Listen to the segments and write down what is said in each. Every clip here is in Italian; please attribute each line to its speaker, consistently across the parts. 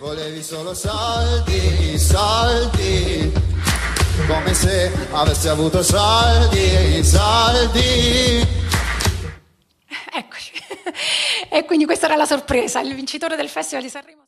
Speaker 1: Volevi solo soldi,
Speaker 2: soldi, come se avessi avuto soldi,
Speaker 3: soldi. Eccoci. E quindi questa era la sorpresa, il vincitore del Festival di Sanremo.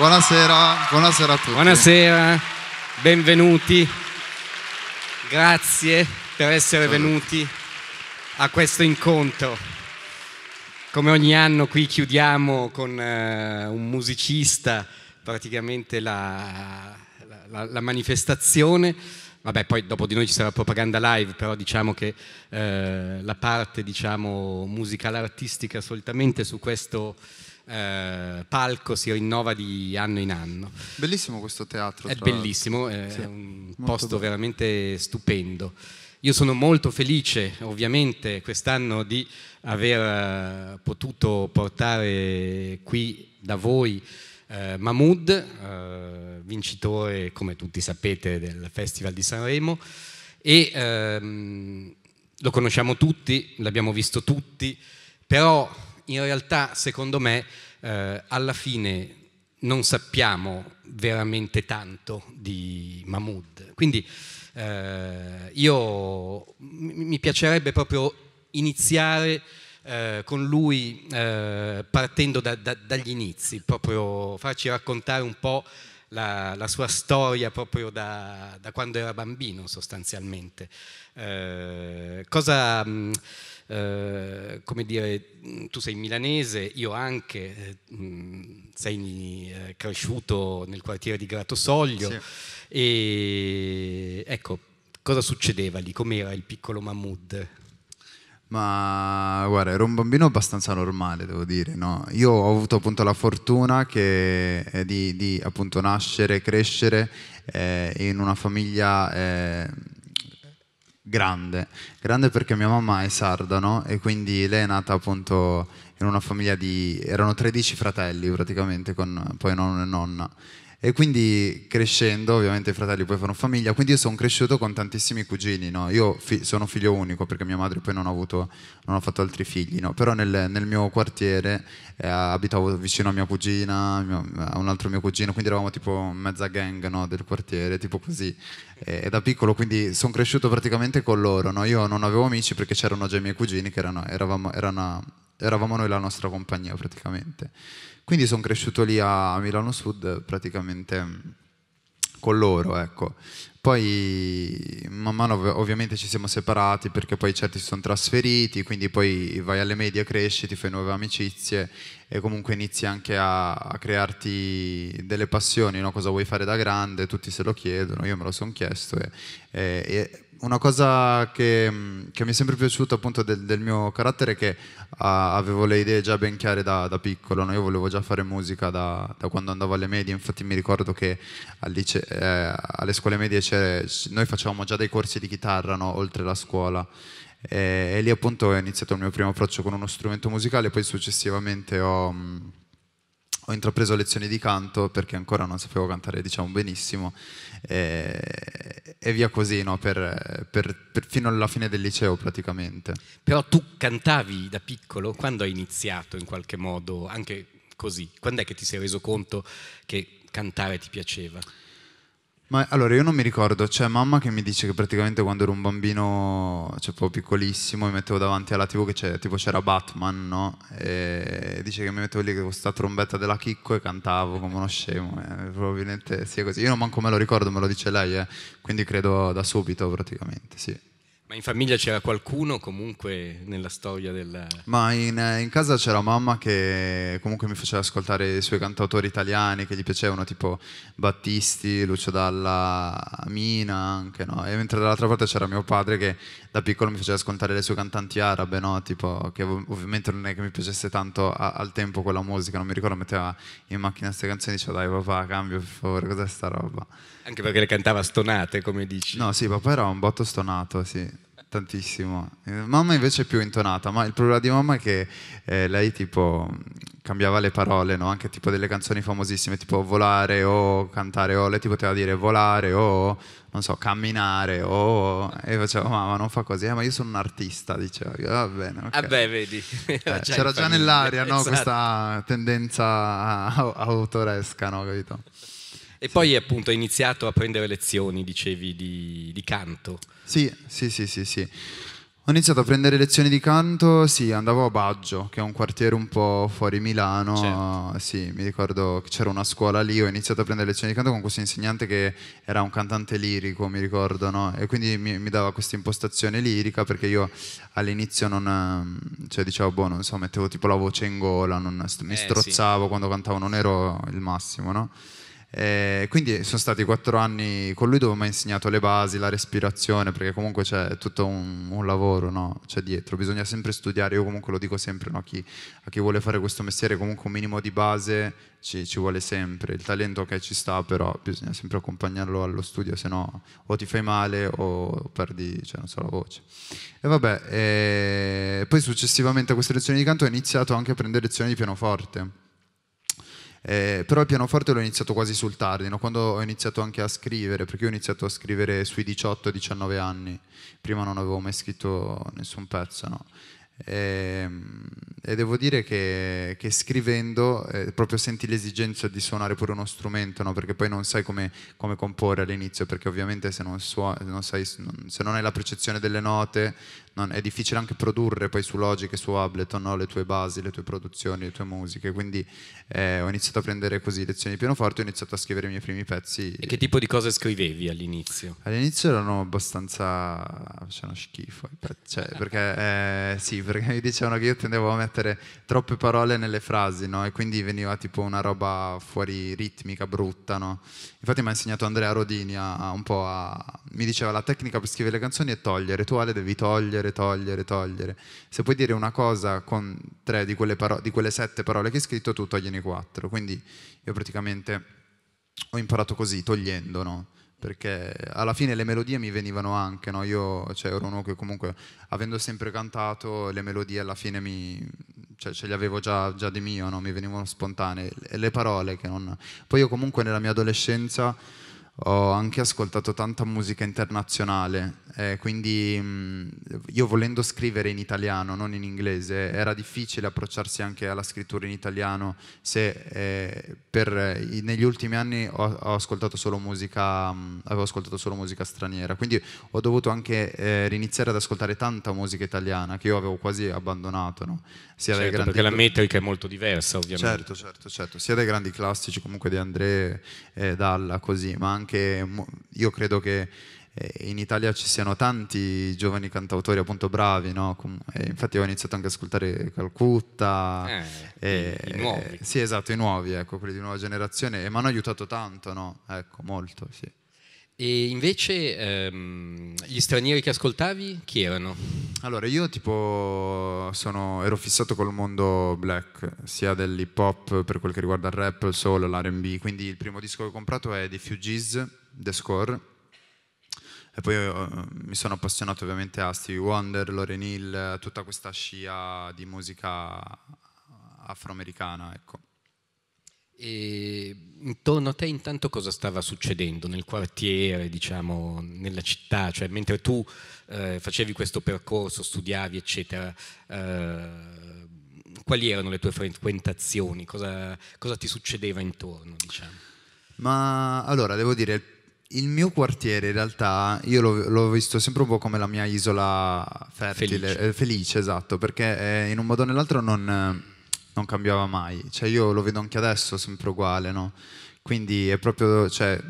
Speaker 4: Buonasera, buonasera a tutti. Buonasera,
Speaker 1: benvenuti. Grazie per essere Salute. venuti a questo incontro. Come ogni anno qui chiudiamo con uh, un musicista praticamente la, la, la, manifestazione. Vabbè, poi dopo di noi ci sarà propaganda live, però diciamo che uh, la parte diciamo, musicale artistica solitamente su questo eh, palco si rinnova di anno in anno. Bellissimo questo teatro. È bellissimo, è sì, un posto bello. veramente stupendo. Io sono molto felice ovviamente quest'anno di aver eh, potuto portare qui da voi eh, Mahmoud, eh, vincitore come tutti sapete del Festival di Sanremo e ehm, lo conosciamo tutti, l'abbiamo visto tutti, però in realtà secondo me eh, alla fine non sappiamo veramente tanto di Mahmoud. Quindi eh, io mi piacerebbe proprio iniziare eh, con lui eh, partendo da, da, dagli inizi, proprio farci raccontare un po' la, la sua storia proprio da, da, quando era bambino sostanzialmente. Eh, cosa... Mh, eh, come dire, tu sei milanese, io anche, eh, sei eh, cresciuto nel quartiere di Gratosoglio sì. e ecco, cosa succedeva lì? Com'era il piccolo Mahmood? Ma
Speaker 4: guarda, ero un bambino abbastanza normale, devo dire. No? Io ho avuto appunto la fortuna che, eh, di, di, appunto nascere, crescere eh, in una famiglia eh, grande. Grande perché mia mamma è sarda, no? E quindi lei è nata appunto in una famiglia di... erano 13 fratelli praticamente, con poi nonno e nonna. E quindi crescendo, ovviamente i fratelli poi fanno famiglia, quindi io sono cresciuto con tantissimi cugini, no? Io fi- sono figlio unico perché mia madre poi non ha, avuto, non ha fatto altri figli, no? Però nel, nel, mio quartiere eh, abitavo vicino a mia cugina, mio, a un altro mio cugino, quindi eravamo tipo mezza gang no? del quartiere, tipo così. E, e da piccolo quindi sono cresciuto praticamente con loro, no? Io non avevo amici perché c'erano già i miei cugini che erano, eravamo, erano, eravamo noi la nostra compagnia praticamente. Quindi sono cresciuto lì a Milano Sud praticamente con loro, ecco. Poi man mano ovviamente ci siamo separati perché poi certi si sono trasferiti, quindi poi vai alle medie, cresci, ti fai nuove amicizie e comunque inizi anche a, a crearti delle passioni, no? cosa vuoi fare da grande, tutti se lo chiedono, io me lo sono chiesto. E, e, e una cosa che, che, mi è sempre piaciuta appunto del, del mio carattere è che a, ah, avevo le idee già ben chiare da, da piccolo, no? io volevo già fare musica da, da, quando andavo alle medie, infatti mi ricordo che al liceo, eh, alle scuole medie noi facevamo già dei corsi di chitarra no? oltre la scuola e, e, lì appunto è iniziato il mio primo approccio con uno strumento musicale, poi successivamente ho... Mh, ho intrapreso lezioni di canto perché ancora non sapevo cantare diciamo benissimo e, e via così no? per, per, per fino alla fine del liceo praticamente.
Speaker 1: Però tu cantavi da piccolo, quando hai iniziato in qualche modo, anche così, quando è che ti sei reso conto che cantare ti piaceva?
Speaker 4: Ma allora io non mi ricordo, c'è mamma che mi dice che praticamente quando ero un bambino, cioè proprio piccolissimo, mi mettevo davanti alla TV che tipo c'era Batman, no? E dice che mi mettevo lì con questa trombetta della Chicco e cantavo come uno scemo, eh. probabilmente sia così. Io non manco me lo ricordo, me lo dice lei, eh. quindi credo da subito praticamente, sì.
Speaker 1: Ma in famiglia c'era qualcuno comunque nella storia del...
Speaker 4: Ma in, eh, in casa c'era mamma che comunque mi faceva ascoltare i suoi cantautori italiani che gli piacevano, tipo Battisti, Lucio Dalla, Mina anche, no? E mentre dall'altra parte c'era mio padre che da piccolo mi faceva ascoltare le sue cantanti arabe, no? tipo, che ovviamente non è che mi piacesse tanto a, al tempo quella musica, non mi ricordo, metteva in macchina queste canzoni e diceva dai papà cambio per favore, cos'è sta roba? Anche perché le
Speaker 1: cantava stonate come dici? No,
Speaker 4: sì, papà era un botto stonato, sì tantissimo. Eh, mamma invece è più intonata, ma il problema di mamma è che eh, lei tipo cambiava le parole, no? anche tipo delle canzoni famosissime, tipo volare o cantare o, lei ti poteva dire volare o non so, camminare o... E facevo, mamma non fa così, eh, ma io sono un artista, dicevo, va bene. Okay. Vabbè, ah, vedi. Eh, già c'era già nell'aria no, esatto. questa tendenza autoresca, no, capito?
Speaker 1: E sì. poi appunto hai iniziato a prendere lezioni, dicevi, di, di canto. Sì, sì,
Speaker 4: sì, sì, sì. Ho iniziato a prendere lezioni di canto, sì, andavo a Baggio, che è un quartiere un po' fuori Milano, certo. sì, mi ricordo che c'era una scuola lì, ho iniziato a prendere lezioni di canto con questo insegnante che era un cantante lirico, mi ricordo, no? E quindi mi, mi dava questa impostazione lirica perché io all'inizio non, ehm, cioè dicevo, boh, non so, mettevo tipo la voce in gola, non, mi eh, strozzavo sì. quando cantavo, non ero il massimo, no? Eh, quindi sono stati quattro anni con lui dove mi ha insegnato le basi, la respirazione, perché comunque c'è tutto un, un lavoro no? c'è dietro, bisogna sempre studiare, io comunque lo dico sempre no? a, chi, a, chi, vuole fare questo mestiere, comunque un minimo di base ci, ci vuole sempre, il talento che okay, ci sta però bisogna sempre accompagnarlo allo studio, se no o ti fai male o perdi cioè, so, la voce. E vabbè, eh, poi successivamente a queste lezioni di canto ho iniziato anche a prendere lezioni di pianoforte eh, però il pianoforte l'ho iniziato quasi sul tardi, no? quando ho iniziato anche a scrivere, perché ho iniziato a scrivere sui 18-19 anni, prima non avevo mai scritto nessun pezzo. No? E, ehm, e, devo dire che, che scrivendo eh, proprio senti l'esigenza di suonare pure uno strumento, no? perché poi non sai come, come comporre all'inizio, perché ovviamente se non, suo, non sai, se non hai la percezione delle note non, è difficile anche produrre poi su Logic e su Ableton no? le tue basi, le tue produzioni, le tue musiche, quindi eh, ho iniziato a prendere così lezioni di pianoforte, ho iniziato a scrivere i miei primi pezzi. E che
Speaker 1: tipo di cose scrivevi all'inizio?
Speaker 4: All'inizio erano abbastanza, facevano schifo, cioè, perché, eh, sì, perché mi dicevano che io tendevo a mettere troppe parole nelle frasi, no? e quindi veniva tipo una roba fuori ritmica, brutta, no? Infatti mi ha insegnato Andrea Rodini a, a un po' a... mi diceva la tecnica per scrivere le canzoni è togliere, tu Ale devi togliere, togliere, togliere. Se puoi dire una cosa con tre di quelle, paro- di quelle sette parole che hai scritto, tu togliene quattro. Quindi io praticamente ho imparato così, togliendo, no? perché alla fine le melodie mi venivano anche, no? io cioè, ero uno che comunque avendo sempre cantato le melodie alla fine mi, cioè, ce le avevo già, già di mio, no? mi venivano spontanee, e le parole che non... Poi io comunque nella mia adolescenza ho anche ascoltato tanta musica internazionale, eh, quindi mh, mm, io volendo scrivere in italiano, non in inglese, era difficile approcciarsi anche alla scrittura in italiano se eh, per, eh, negli ultimi anni ho, ho ascoltato musica, mh, mm, avevo ascoltato solo musica straniera, quindi ho dovuto anche eh, riniziare ad ascoltare tanta musica italiana che io avevo quasi abbandonato, no? sia certo, grandi... perché la metrica è molto
Speaker 1: diversa ovviamente. Certo, certo, certo, sia
Speaker 4: dai grandi classici comunque di André e eh, Dalla così, ma anche io credo che in Italia ci siano tanti giovani cantautori appunto bravi, no? infatti ho iniziato anche ad ascoltare Calcutta, eh, e, i, nuovi. sì esatto, i nuovi, ecco, quelli di nuova generazione, e mi hanno aiutato tanto, no? ecco, molto, sì.
Speaker 1: E invece ehm, gli stranieri che ascoltavi chi erano? Allora io tipo sono,
Speaker 4: ero fissato col mondo black, sia dell'hip hop per quel che riguarda il rap, il soul, l'RB, quindi il primo disco che ho comprato è The Fugees, The Score, e poi eh, mi sono appassionato ovviamente a Stevie Wonder, Loren Hill, tutta questa scia di musica afroamericana, ecco.
Speaker 1: E intorno a te intanto cosa stava succedendo nel quartiere, diciamo, nella città? Cioè, mentre tu eh, facevi questo percorso, studiavi, eccetera, eh, quali erano le tue frequentazioni? Cosa, cosa ti succedeva intorno, diciamo?
Speaker 4: Ma allora, devo dire, il mio quartiere in realtà io l'ho, l'ho, visto sempre un po' come la mia isola fertile, felice, eh, felice esatto, perché eh, in un modo o nell'altro non, non, cambiava mai, cioè io lo vedo anche adesso sempre uguale, no? quindi è proprio cioè,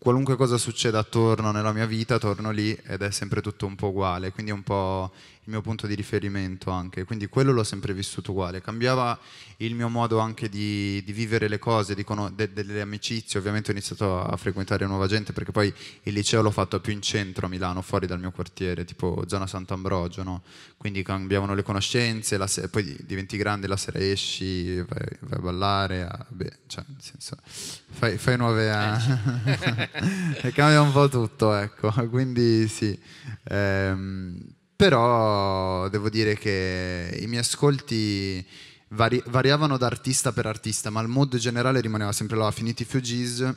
Speaker 4: qualunque cosa succeda attorno nella mia vita, torno lì ed è sempre tutto un po' uguale, quindi è un po' il mio punto di riferimento anche, quindi quello l'ho sempre vissuto uguale, cambiava il mio modo anche di, di vivere le cose, di con- de- delle amicizie, ovviamente ho iniziato a frequentare nuova gente perché poi il liceo l'ho fatto più in centro a Milano, fuori dal mio quartiere, tipo zona Sant'Ambrogio, no? quindi cambiavano le conoscenze, se- poi diventi grande, la sera esci, vai, vai a ballare, a- beh, cioè, nel senso, fai, fai nuove... Eh, eh. certo. A- e cambia un po' tutto, ecco, quindi sì. Ehm, però devo dire che i miei ascolti vari- variavano da artista per artista, ma il mood generale rimaneva sempre là, finiti Fugees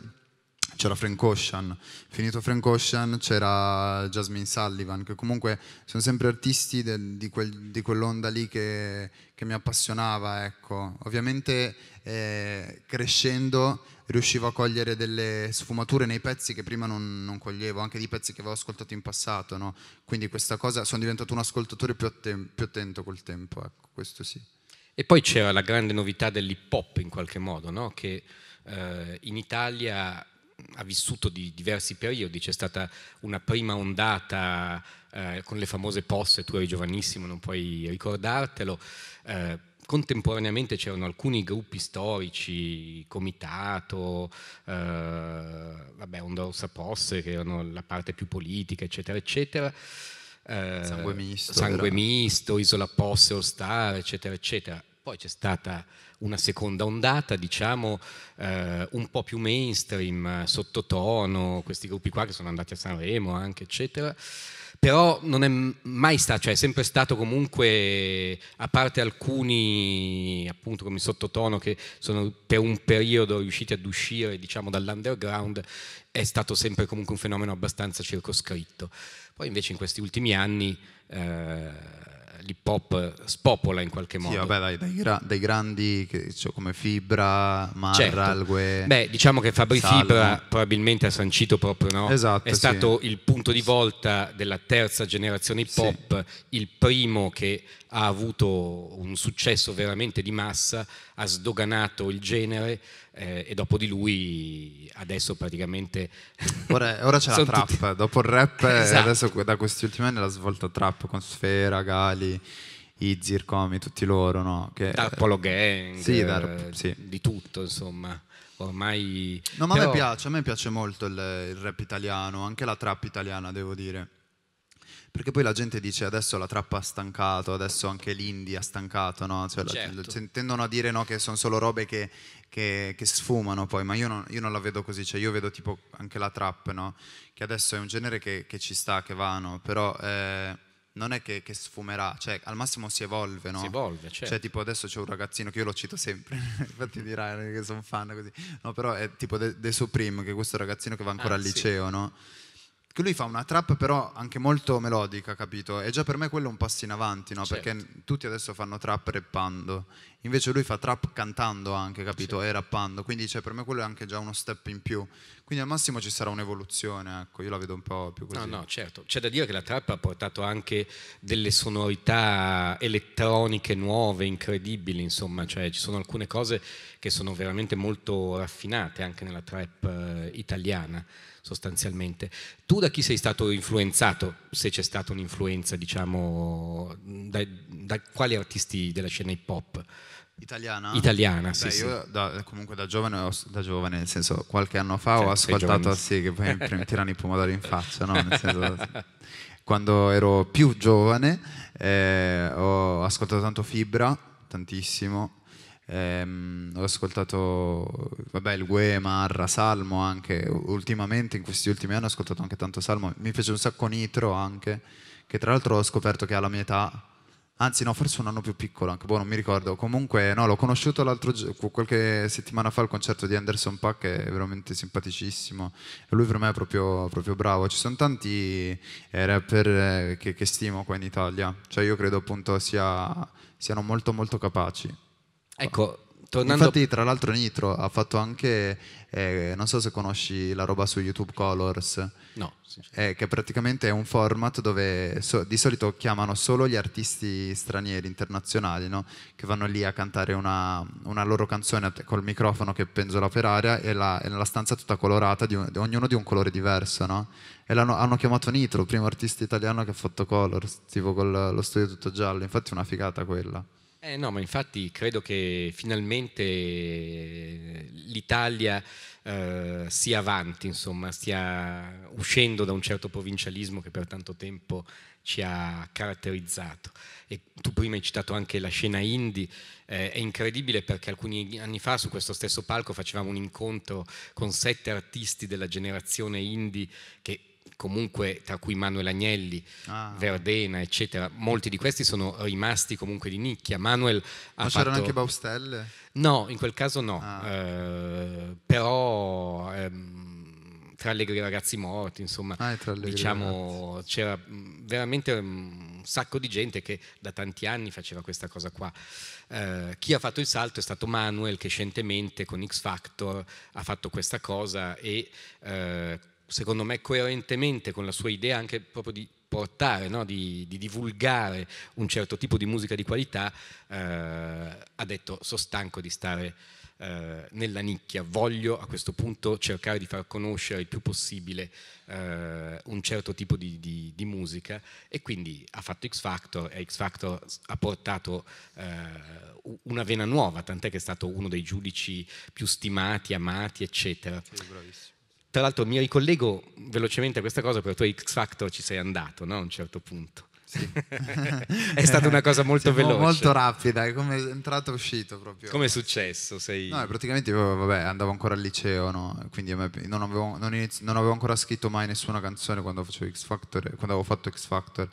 Speaker 4: c'era Frank Ocean, finito Frank Ocean c'era Jasmine Sullivan, che comunque sono sempre artisti de, di, quel, di, quell'onda lì che, che mi appassionava. Ecco. Ovviamente eh, crescendo riuscivo a cogliere delle sfumature nei pezzi che prima non, non coglievo, anche di pezzi che avevo ascoltato in passato. No? Quindi questa cosa, sono diventato un ascoltatore più, atten-
Speaker 1: più attento col tempo, ecco, questo sì. E poi c'era la grande novità dell'hip hop in qualche modo, no? che eh, in Italia ha vissuto di diversi periodi, c'è stata una prima ondata eh, con le famose posse, tu eri giovanissimo, non puoi ricordartelo. Eh, contemporaneamente c'erano alcuni gruppi storici, Comitato, eh, vabbè, Ondorsa Posse, che erano la parte più politica, eccetera, eccetera. Eh, sangue misto, sangue misto Isola Posse, All Star, eccetera, eccetera. Poi c'è stata una seconda ondata, diciamo, eh, un po' più mainstream, eh, sottotono, questi gruppi qua che sono andati a Sanremo anche, eccetera. Però non è mai stato, cioè è sempre stato comunque, a parte alcuni appunto come sottotono che sono per un periodo riusciti ad uscire diciamo dall'underground, è stato sempre comunque un fenomeno abbastanza circoscritto. Poi invece in questi ultimi anni eh, l'hip hop eh, spopola in qualche modo. Sì, vabbè, dai, dai, gra-
Speaker 4: dai grandi cioè, come Fibra,
Speaker 1: Marralgue. Certo. Beh, diciamo che Fabri Salve. Fibra probabilmente ha sancito proprio, no? Esatto. È stato il punto di volta della terza generazione hip hop, sì. il primo che ha avuto un successo veramente di massa, ha sdoganato il genere eh, e dopo di lui adesso praticamente... Ora, ora c'è la trap, tutti... dopo il rap eh, esatto.
Speaker 4: adesso da questi ultimi anni la svolta trap con Sfera, Gali, Izzy, Ircomi, tutti loro, no? Che, da eh, Polo Gang, sì, da, eh, sì. di tutto insomma ormai... No, ma Però... a me piace, a me piace molto il, il, rap italiano, anche la trap italiana, devo dire. Perché poi la gente dice adesso la trappa ha stancato, adesso anche l'India ha stancato, no? Cioè, certo. la, tendono a dire no, che sono solo robe che che, che sfumano poi, ma io non, io non, la vedo così, cioè io vedo tipo anche la trap, no? che adesso è un genere che, che ci sta, che vanno, però... Eh, non è che, che, sfumerà, cioè al massimo si evolve, no? Si evolve, certo. Cioè tipo adesso c'è un ragazzino che io lo cito sempre, infatti dirai che sono fan così, no però è tipo dei de Supreme, che è questo ragazzino che va ancora ah, al eh, liceo, sì. no? che lui fa una trap però anche molto melodica, capito? E già per me quello è un passo in avanti, no? Certo. Perché tutti adesso fanno trap rappando, invece lui fa trap cantando anche, capito? Certo. E rappando, quindi cioè, per me quello è anche già uno step in più. Quindi al massimo ci sarà un'evoluzione, ecco,
Speaker 1: io la vedo un po' più così. No, no, certo. C'è da dire che la trap ha portato anche delle sonorità elettroniche nuove, incredibili, insomma, cioè ci sono alcune cose che sono veramente molto raffinate anche nella trap eh, italiana sostanzialmente. Tu da chi sei stato influenzato, se c'è stata un'influenza, diciamo, da, da quali artisti della scena hip hop? Italiana? Italiana, Beh, sì. Io da,
Speaker 4: comunque da giovane, da giovane, nel senso qualche anno fa cioè, ho ascoltato, sì, che poi mi tirano i pomodori in faccia, no? Nel senso, quando ero più giovane eh, ho ascoltato tanto Fibra, tantissimo, Ehm, ho ascoltato, vabbè, il Gue, Marra, Salmo anche, ultimamente in questi ultimi anni ho ascoltato anche tanto Salmo, mi piace un sacco Nitro anche, che tra l'altro ho scoperto che ha la mia età, anzi no, forse un anno più piccolo anche, boh, non mi ricordo, comunque no, l'ho conosciuto l'altro qualche settimana fa al concerto di Anderson Pack, che è veramente simpaticissimo, lui per me è proprio, proprio bravo, ci sono tanti eh, rapper eh, che, che stimo qua in Italia, cioè io credo appunto sia, siano molto molto capaci. Ecco, tornando... Infatti, tra l'altro, Nitro ha fatto anche, eh, non so se conosci la roba su YouTube Colors, no, eh, che praticamente è un format dove so- di solito chiamano solo gli artisti stranieri, internazionali, no? che vanno lì a cantare una, una loro canzone col microfono che penzola per aria e, la, e nella stanza tutta colorata, di un, di ognuno di un colore diverso, no? E l'hanno chiamato Nitro, il primo artista italiano che ha fatto Colors, tipo con lo studio tutto giallo, infatti è una figata quella.
Speaker 1: Eh no, ma infatti credo che finalmente eh, l'Italia eh, sia avanti, insomma, stia uscendo da un certo provincialismo che per tanto tempo ci ha caratterizzato. E tu prima hai citato anche la scena indie, eh, è incredibile perché alcuni anni fa su questo stesso palco facevamo un incontro con sette artisti della generazione indie che comunque tra cui Manuel Agnelli, ah. Verdena, eccetera, molti di questi sono rimasti comunque di nicchia. Manuel Ma c'erano fatto... anche
Speaker 4: Baustelle?
Speaker 1: No, in quel caso no, ah. eh, però ehm, tra allegri ragazzi morti, insomma, ah, diciamo, ragazzi. c'era mm, veramente mm, un sacco di gente che da tanti anni faceva questa cosa qua. Eh, chi ha fatto il salto è stato Manuel che scientemente con X Factor ha fatto questa cosa e... Eh, secondo me coerentemente con la sua idea anche proprio di portare, no? di, di, divulgare un certo tipo di musica di qualità, eh, ha detto sono stanco di stare eh, nella nicchia, voglio a questo punto cercare di far conoscere il più possibile eh, un certo tipo di, di, di, musica e quindi ha fatto X Factor e X Factor ha portato eh, una vena nuova, tant'è che è stato uno dei giudici più stimati, amati, eccetera. Sì, tra l'altro mi ricollego velocemente a questa cosa perché tu a X Factor ci sei andato no? a un certo punto. Sì. è stata una cosa molto Siamo veloce. Molto rapida, è come entrato e uscito proprio. Come è successo? Sei... No, praticamente
Speaker 4: io vabbè, andavo ancora al liceo, no? quindi non avevo, non, inizio, non avevo, ancora scritto mai nessuna canzone quando, Factor, quando avevo fatto X Factor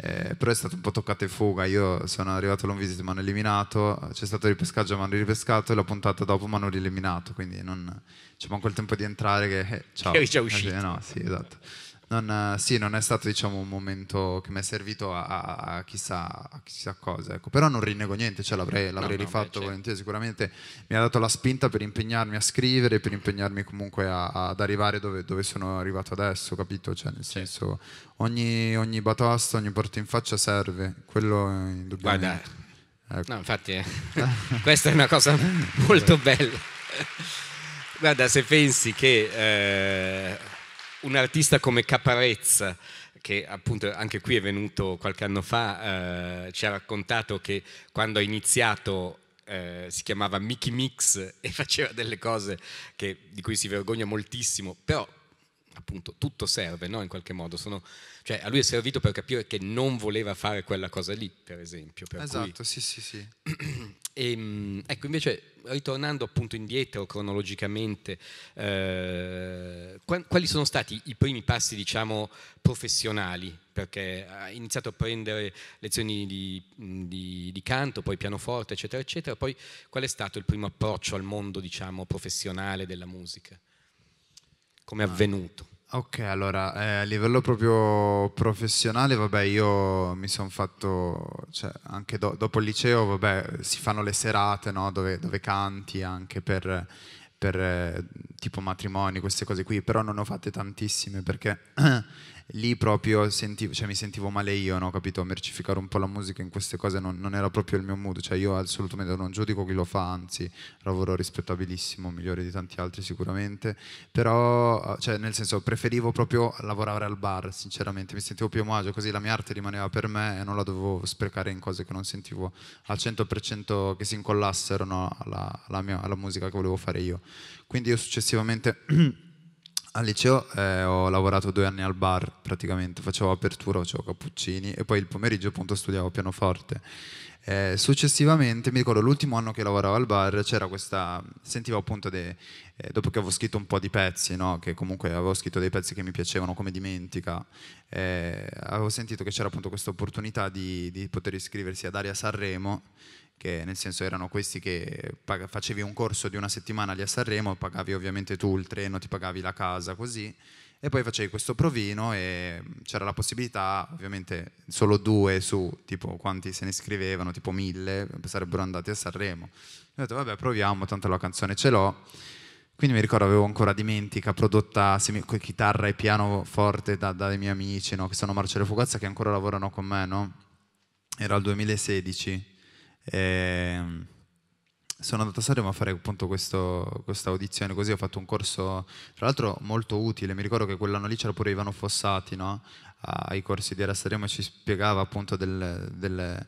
Speaker 4: eh, però è stato un po' toccato in fuga. Io sono arrivato a visit, mi hanno eliminato, c'è stato il ripescaggio, mi hanno ripescato e la puntata dopo mi hanno rieliminato, quindi non c'è manco il tempo di entrare che eh, ciao. Che eri già uscito. Eh, no, sì, esatto non, eh, sì, non è stato diciamo, un momento che mi è servito a, a, a, chissà, a chissà, cosa, ecco. però non rinnego niente, cioè, l'avrei, l'avrei no, rifatto beh, volentieri, sicuramente mi ha dato la spinta per impegnarmi a scrivere, per impegnarmi comunque ad arrivare dove, dove, sono arrivato adesso, capito? Cioè, nel c'è. senso, ogni, ogni batosta, ogni porta in faccia serve, quello
Speaker 1: indubbiamente. Guarda, ecco. no, infatti eh, questa è una cosa molto bella. Guarda, se pensi che... Eh, un artista come Caparezza, che appunto anche qui è venuto qualche anno fa, eh, ci ha raccontato che quando ha iniziato eh, si chiamava Mickey Mix e faceva delle cose che, di cui si vergogna moltissimo, però appunto tutto serve no? in qualche modo, Sono, cioè, a lui è servito per capire che non voleva fare quella cosa lì, per esempio. Per esatto, cui... sì, sì, sì. e, ehm, ecco, invece ritornando appunto indietro cronologicamente, eh, quali sono stati i primi passi, diciamo, professionali? Perché ha iniziato a prendere lezioni di, di, di, canto, poi pianoforte, eccetera, eccetera. Poi qual è stato il primo approccio al mondo, diciamo, professionale della musica?
Speaker 4: Come è avvenuto? Ok, allora eh, a livello proprio professionale, vabbè, io mi sono fatto, cioè, anche do, dopo il liceo, vabbè, si fanno le serate no? dove, dove, canti anche per, per eh, tipo matrimoni, queste cose qui, però non ho fatte tantissime perché lì proprio sentivo, cioè mi sentivo male io, no? capito? A mercificare un po' la musica in queste cose non, non, era proprio il mio mood, cioè io assolutamente non giudico chi lo fa, anzi, lavoro rispettabilissimo, migliore di tanti altri sicuramente, però eh, cioè, nel senso preferivo proprio lavorare al bar, sinceramente, mi sentivo più a mio agio, così la mia arte rimaneva per me e non la dovevo sprecare in cose che non sentivo al 100% che si incollassero no? alla, alla, mia, alla musica che volevo fare io. Quindi io successivamente... Al liceo eh, ho lavorato due anni al bar praticamente, facevo apertura, facevo cappuccini e poi il pomeriggio appunto studiavo pianoforte. Eh, successivamente, mi ricordo l'ultimo anno che lavoravo al bar, c'era questa, sentivo appunto, de, eh, dopo che avevo scritto un po' di pezzi, no? che comunque avevo scritto dei pezzi che mi piacevano come dimentica, eh, avevo sentito che c'era appunto questa opportunità di, di poter iscriversi ad Aria Sanremo che nel senso erano questi che facevi un corso di una settimana lì a Sanremo, pagavi ovviamente tu il treno, ti pagavi la casa, così, e poi facevi questo provino e c'era la possibilità, ovviamente solo due su tipo quanti se ne scrivevano, tipo mille, sarebbero andati a Sanremo. Io ho detto vabbè proviamo, tanto la canzone ce l'ho. Quindi mi ricordo avevo ancora Dimentica prodotta semi- con chitarra e pianoforte da, dai miei amici, no? che sono Marcello Fugazza, che ancora lavorano con me, no? Era il 2016 e ehm, sono andato a Sanremo a fare appunto questa audizione, così ho fatto un corso, tra l'altro molto utile, mi ricordo che quell'anno lì c'era pure Ivano Fossati, no? ai corsi di Era Sanremo ci spiegava appunto delle... del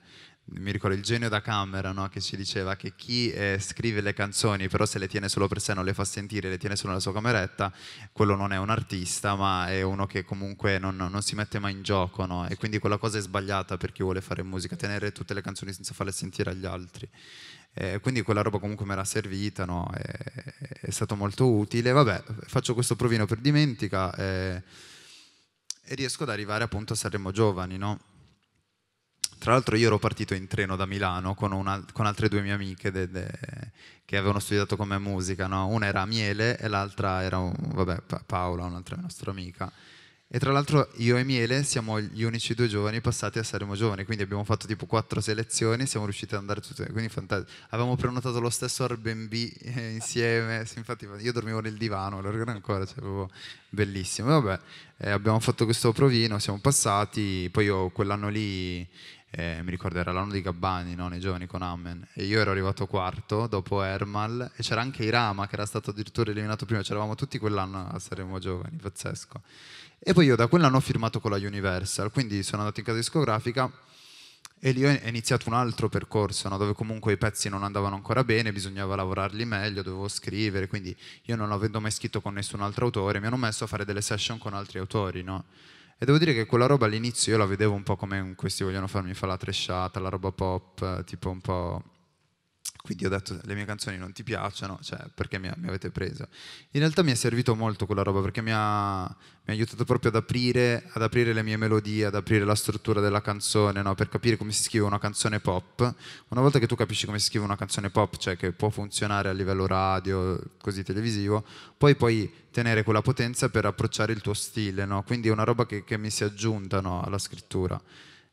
Speaker 4: mi ricordo il genio da camera no? che ci diceva che chi eh, scrive le canzoni però se le tiene solo per sé non le fa sentire, le tiene solo nella sua cameretta, quello non è un artista ma è uno che comunque non, non si mette mai in gioco no? e quindi quella cosa è sbagliata per chi vuole fare musica, tenere tutte le canzoni senza farle sentire agli altri. Eh, quindi quella roba comunque mi era servita, no? è, è, stato molto utile. Vabbè, faccio questo provino per dimentica eh, e riesco ad arrivare appunto a Saremo Giovani. No? Tra l'altro io ero partito in treno da Milano con, una, con altre due mie amiche de, de, che avevano studiato con me musica, no? una era Miele e l'altra era un, vabbè, Paola, un'altra nostra amica. E tra l'altro io e Miele siamo gli unici due giovani passati a Saremo Giovani, quindi abbiamo fatto tipo quattro selezioni, siamo riusciti ad andare tutte, quindi fantastico. Avevamo prenotato lo stesso Airbnb eh, insieme, infatti io dormivo nel divano, lo ricordo ancora, cioè, proprio bellissimo. E vabbè, eh, abbiamo fatto questo provino, siamo passati, poi io quell'anno lì eh, mi ricordo era l'anno di Gabbani, no? nei giovani con Ammen, e io ero arrivato quarto dopo Ermal e c'era anche Irama che era stato addirittura eliminato prima, c'eravamo tutti quell'anno a Saremo Giovani, pazzesco. E poi io da quell'anno ho firmato con la Universal, quindi sono andato in casa discografica e lì ho iniziato un altro percorso no? dove comunque i pezzi non andavano ancora bene, bisognava lavorarli meglio, dovevo scrivere, quindi io non avendo mai scritto con nessun altro autore, mi hanno messo a fare delle session con altri autori, no? E devo dire che quella roba all'inizio io la vedevo un po' come questi vogliono farmi fare la tresciata, la roba pop, tipo un po' Quindi ho detto, le mie canzoni non ti piacciono, cioè, perché mi, mi avete preso? In realtà mi è servito molto quella roba, perché mi ha, mi ha aiutato proprio ad aprire, ad aprire, le mie melodie, ad aprire la struttura della canzone, no? per capire come si scrive una canzone pop. Una volta che tu capisci come si scrive una canzone pop, cioè che può funzionare a livello radio, così televisivo, poi puoi tenere quella potenza per approcciare il tuo stile, no? Quindi è una roba che, che mi si è aggiunta no? alla scrittura.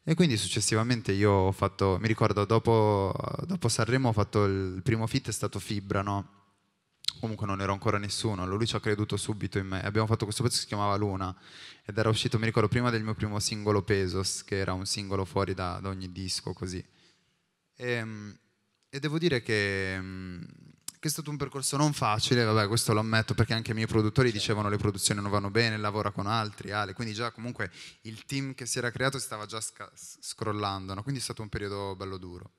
Speaker 4: E quindi successivamente io ho fatto, mi ricordo, dopo, dopo Sanremo ho fatto il primo fit, è stato Fibra, no? Comunque non ero ancora nessuno, lui ci ha creduto subito in me. Abbiamo fatto questo pezzo che si chiamava Luna ed era uscito, mi ricordo, prima del mio primo singolo Pesos, che era un singolo fuori da, da ogni disco, così. E, ehm, e devo dire che ehm, che è stato un percorso non facile, vabbè, questo lo ammetto perché anche i miei produttori certo. dicevano le produzioni non vanno bene, lavora con altri, Ale, quindi già comunque il team che si era creato stava già sc- scrollando, no? quindi è stato un periodo
Speaker 1: bello duro.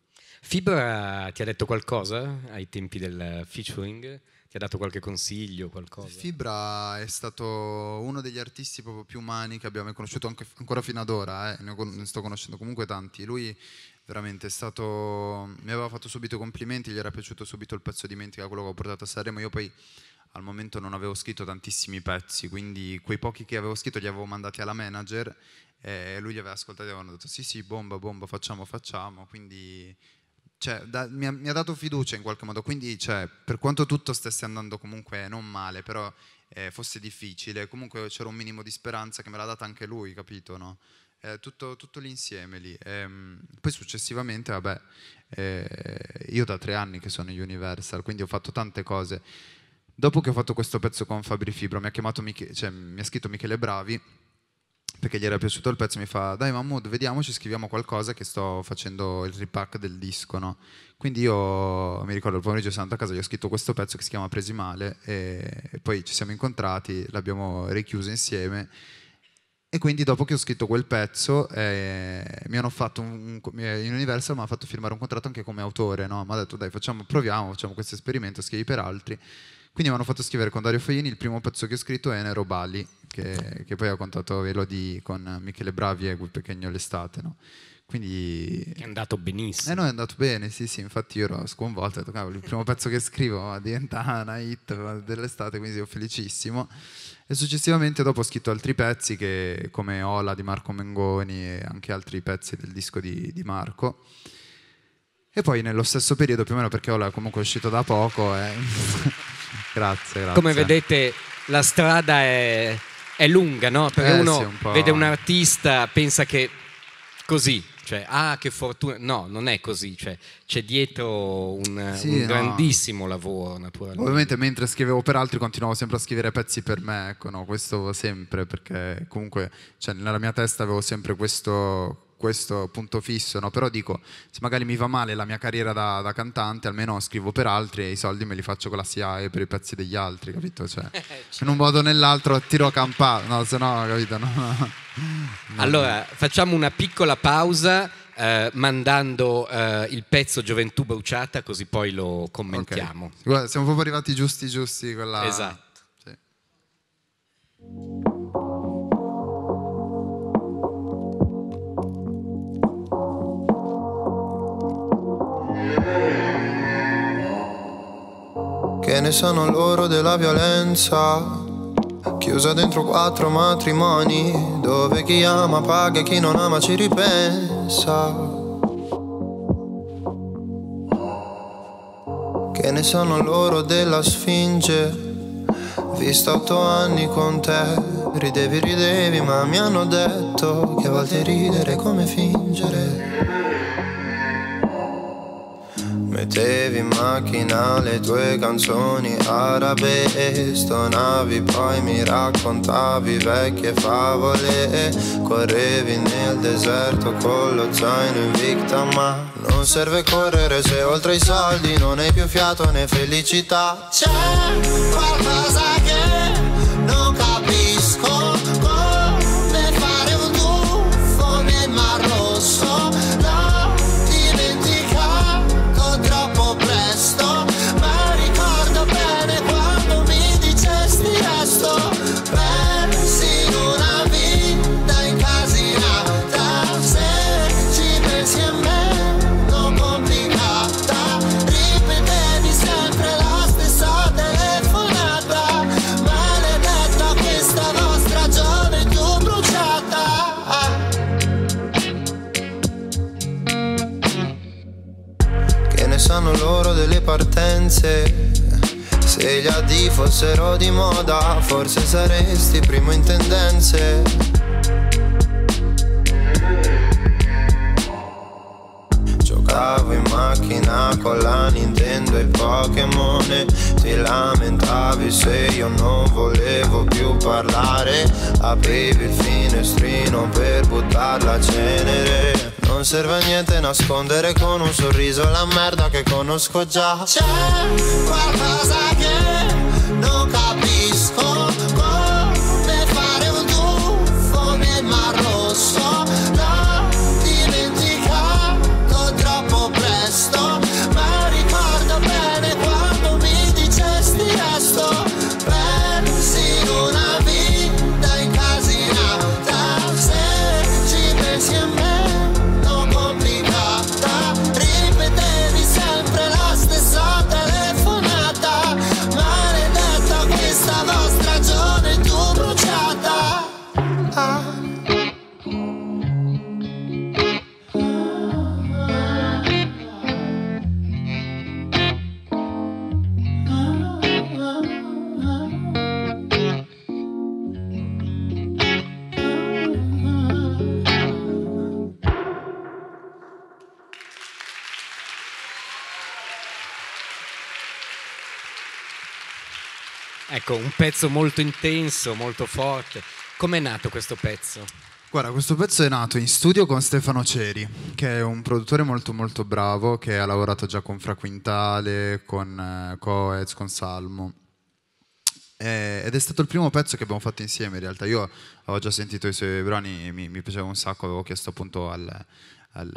Speaker 1: Fibra ti ha detto qualcosa ai tempi del featuring? Ti ha dato qualche consiglio, qualcosa?
Speaker 4: Fibra è stato uno degli artisti proprio più umani che abbiamo conosciuto anche, ancora fino ad ora, eh. ne sto conoscendo comunque tanti. Lui veramente è stato... mi aveva fatto subito complimenti, gli era piaciuto subito il pezzo Dimentica, quello che ho portato a Sanremo, io poi al momento non avevo scritto tantissimi pezzi, quindi quei pochi che avevo scritto li avevo mandati alla manager e lui li aveva ascoltati e avevano detto sì sì, bomba, bomba, facciamo, facciamo, quindi cioè, da, mi, ha, mi, ha, dato fiducia in qualche modo, quindi cioè, per quanto tutto stesse andando comunque non male, però eh, fosse difficile, comunque c'era un minimo di speranza che me l'ha data anche lui, capito? No? eh, tutto, tutto l'insieme lì. E, ehm, poi successivamente, vabbè, eh, io da tre anni che sono in Universal, quindi ho fatto tante cose. Dopo che ho fatto questo pezzo con Fabri Fibro, mi ha, Mich- cioè, mi ha scritto Michele Bravi, perché gli era piaciuto il pezzo, mi fa dai Mahmood vediamoci, scriviamo qualcosa che sto facendo il repack del disco, no? Quindi io mi ricordo il pomeriggio sono andato a casa, gli ho scritto questo pezzo che si chiama Presi Male e, e poi ci siamo incontrati, l'abbiamo richiuso insieme e quindi dopo che ho scritto quel pezzo, eh, un, eh, in Universal mi hanno fatto firmare un contratto anche come autore, no? mi hanno detto dai facciamo, proviamo, facciamo questo esperimento, scrivi per altri. Quindi mi hanno fatto scrivere con Dario Faini il primo pezzo che ho scritto è Nero Bali, che, che poi ha contato Elodie con Michele Bravi e quel Pechegno l'estate. No? Quindi... È andato benissimo. Eh no, è andato bene, sì sì, infatti io ero sconvolto, ho detto il primo pezzo che scrivo diventa una hit dell'estate, quindi sono felicissimo. E successivamente dopo ho scritto altri pezzi che, come Ola di Marco Mengoni e anche altri pezzi del disco di, di Marco. E poi nello stesso periodo, più o meno perché Ola è comunque uscito da poco. Eh. grazie, grazie. Come
Speaker 1: vedete la strada è, è lunga, no? Perché eh, uno sì, un vede un artista, pensa che così, cioè, ah, che fortuna. No, non è così. Cioè, c'è dietro un, sì, un no. grandissimo lavoro, naturalmente. Ovviamente,
Speaker 4: mentre scrivevo per altri, continuavo sempre a scrivere pezzi per me. Ecco, no, questo sempre, perché comunque cioè, nella mia testa avevo sempre questo questo punto fisso, no? però dico, se magari mi va male la mia carriera da, da, cantante, almeno scrivo per altri e i soldi me li faccio con la SIAE per i pezzi degli altri, capito? Cioè, eh, in certo. un modo o nell'altro tiro a campare, no, se no, capito? No, no. Allora,
Speaker 1: facciamo una piccola pausa eh, mandando eh, il pezzo Gioventù Bruciata così poi lo commentiamo. Okay. Guarda, siamo proprio arrivati giusti giusti con la... Esatto. Sì.
Speaker 2: Che ne sanno loro della violenza? Chiusa dentro quattro matrimoni, dove chi ama paga e chi non ama ci ripensa. Che ne sanno loro della Sfinge? Vista otto anni con te, ridevi, ridevi, ma mi hanno detto che a volte ridere è come fingere. Mettevi in macchina le tue canzoni arabe e stonavi, poi mi raccontavi vecchie favole. Correvi nel deserto con lo zaino invicta, ma non serve correre se oltre i soldi non hai più fiato né felicità.
Speaker 3: C'è qualcosa che
Speaker 2: partenze Se gli addi fossero di moda Forse saresti primo in tendenze Giocavo in macchina con la Nintendo e Pokémon lamentavi se io non volevo più parlare Aprivi il finestrino per buttare la cenere Non serve a niente nascondere con un sorriso la merda che conosco già
Speaker 3: C'è qualcosa che non capisco
Speaker 1: un pezzo molto intenso, molto forte. Com'è nato questo pezzo?
Speaker 4: Guarda, questo pezzo è nato in studio con Stefano Ceri, che è un produttore molto molto bravo, che ha lavorato già con Fra Quintale, con eh, Coez, con Salmo. Eh, ed è stato il primo pezzo che abbiamo fatto insieme in realtà. Io avevo già sentito i suoi brani, mi, mi piaceva un sacco, avevo chiesto appunto al, al,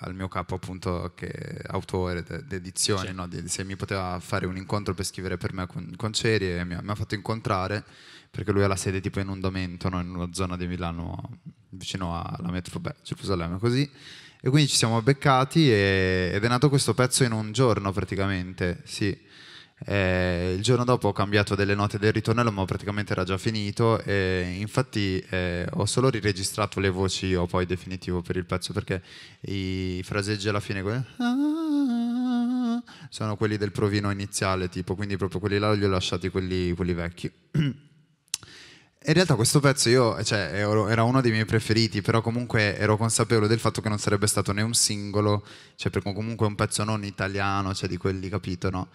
Speaker 4: al mio capo appunto che è autore d'edizione, sì. no? se mi poteva fare un incontro per scrivere per me con, con Ceri e mi ha, mi ha, fatto incontrare perché lui ha la sede tipo in Undamento, no? in una zona di Milano vicino alla metro beh, Gerusalemme così e quindi ci siamo beccati e, ed è nato questo pezzo in un giorno praticamente, sì eh, il giorno dopo ho cambiato delle note del ritornello, ma praticamente era già finito. E infatti, eh, ho solo riregistrato le voci io poi definitivo per il pezzo perché i fraseggi alla fine sono quelli del provino iniziale, tipo, quindi proprio quelli là li ho lasciati quelli, quelli vecchi. In realtà questo pezzo io, cioè, era uno dei miei preferiti, però comunque ero consapevole del fatto che non sarebbe stato né un singolo, cioè perché comunque è un pezzo non italiano, cioè di quelli, capito, no?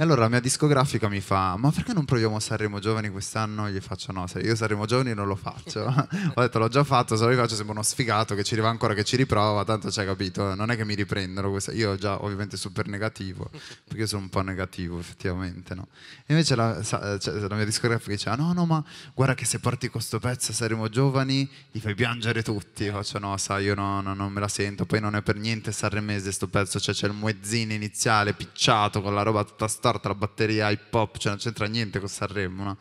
Speaker 4: E allora la mia discografica mi fa, ma perché non proviamo a Sanremo Giovani quest'anno? gli faccio no, se io Sanremo Giovani non lo faccio. Ho detto l'ho già fatto, se lo rifaccio sembra uno sfigato che ci arriva ancora, che ci riprova, tanto c'è capito, non è che mi riprendono. Questa... Io già ovviamente super negativo, perché sono un po' negativo effettivamente. No? E invece la, cioè, la mia discografica diceva, ah, no, no, ma guarda che se porti questo pezzo a Sanremo Giovani gli fai piangere tutti. E faccio no, sai, io no, no, non me la sento, poi non è per niente sanremese sto pezzo, cioè c'è il muezzino iniziale picciato con la roba tutta sta Star tra batteria hip hop, cioè non c'entra niente con Sanremo, no?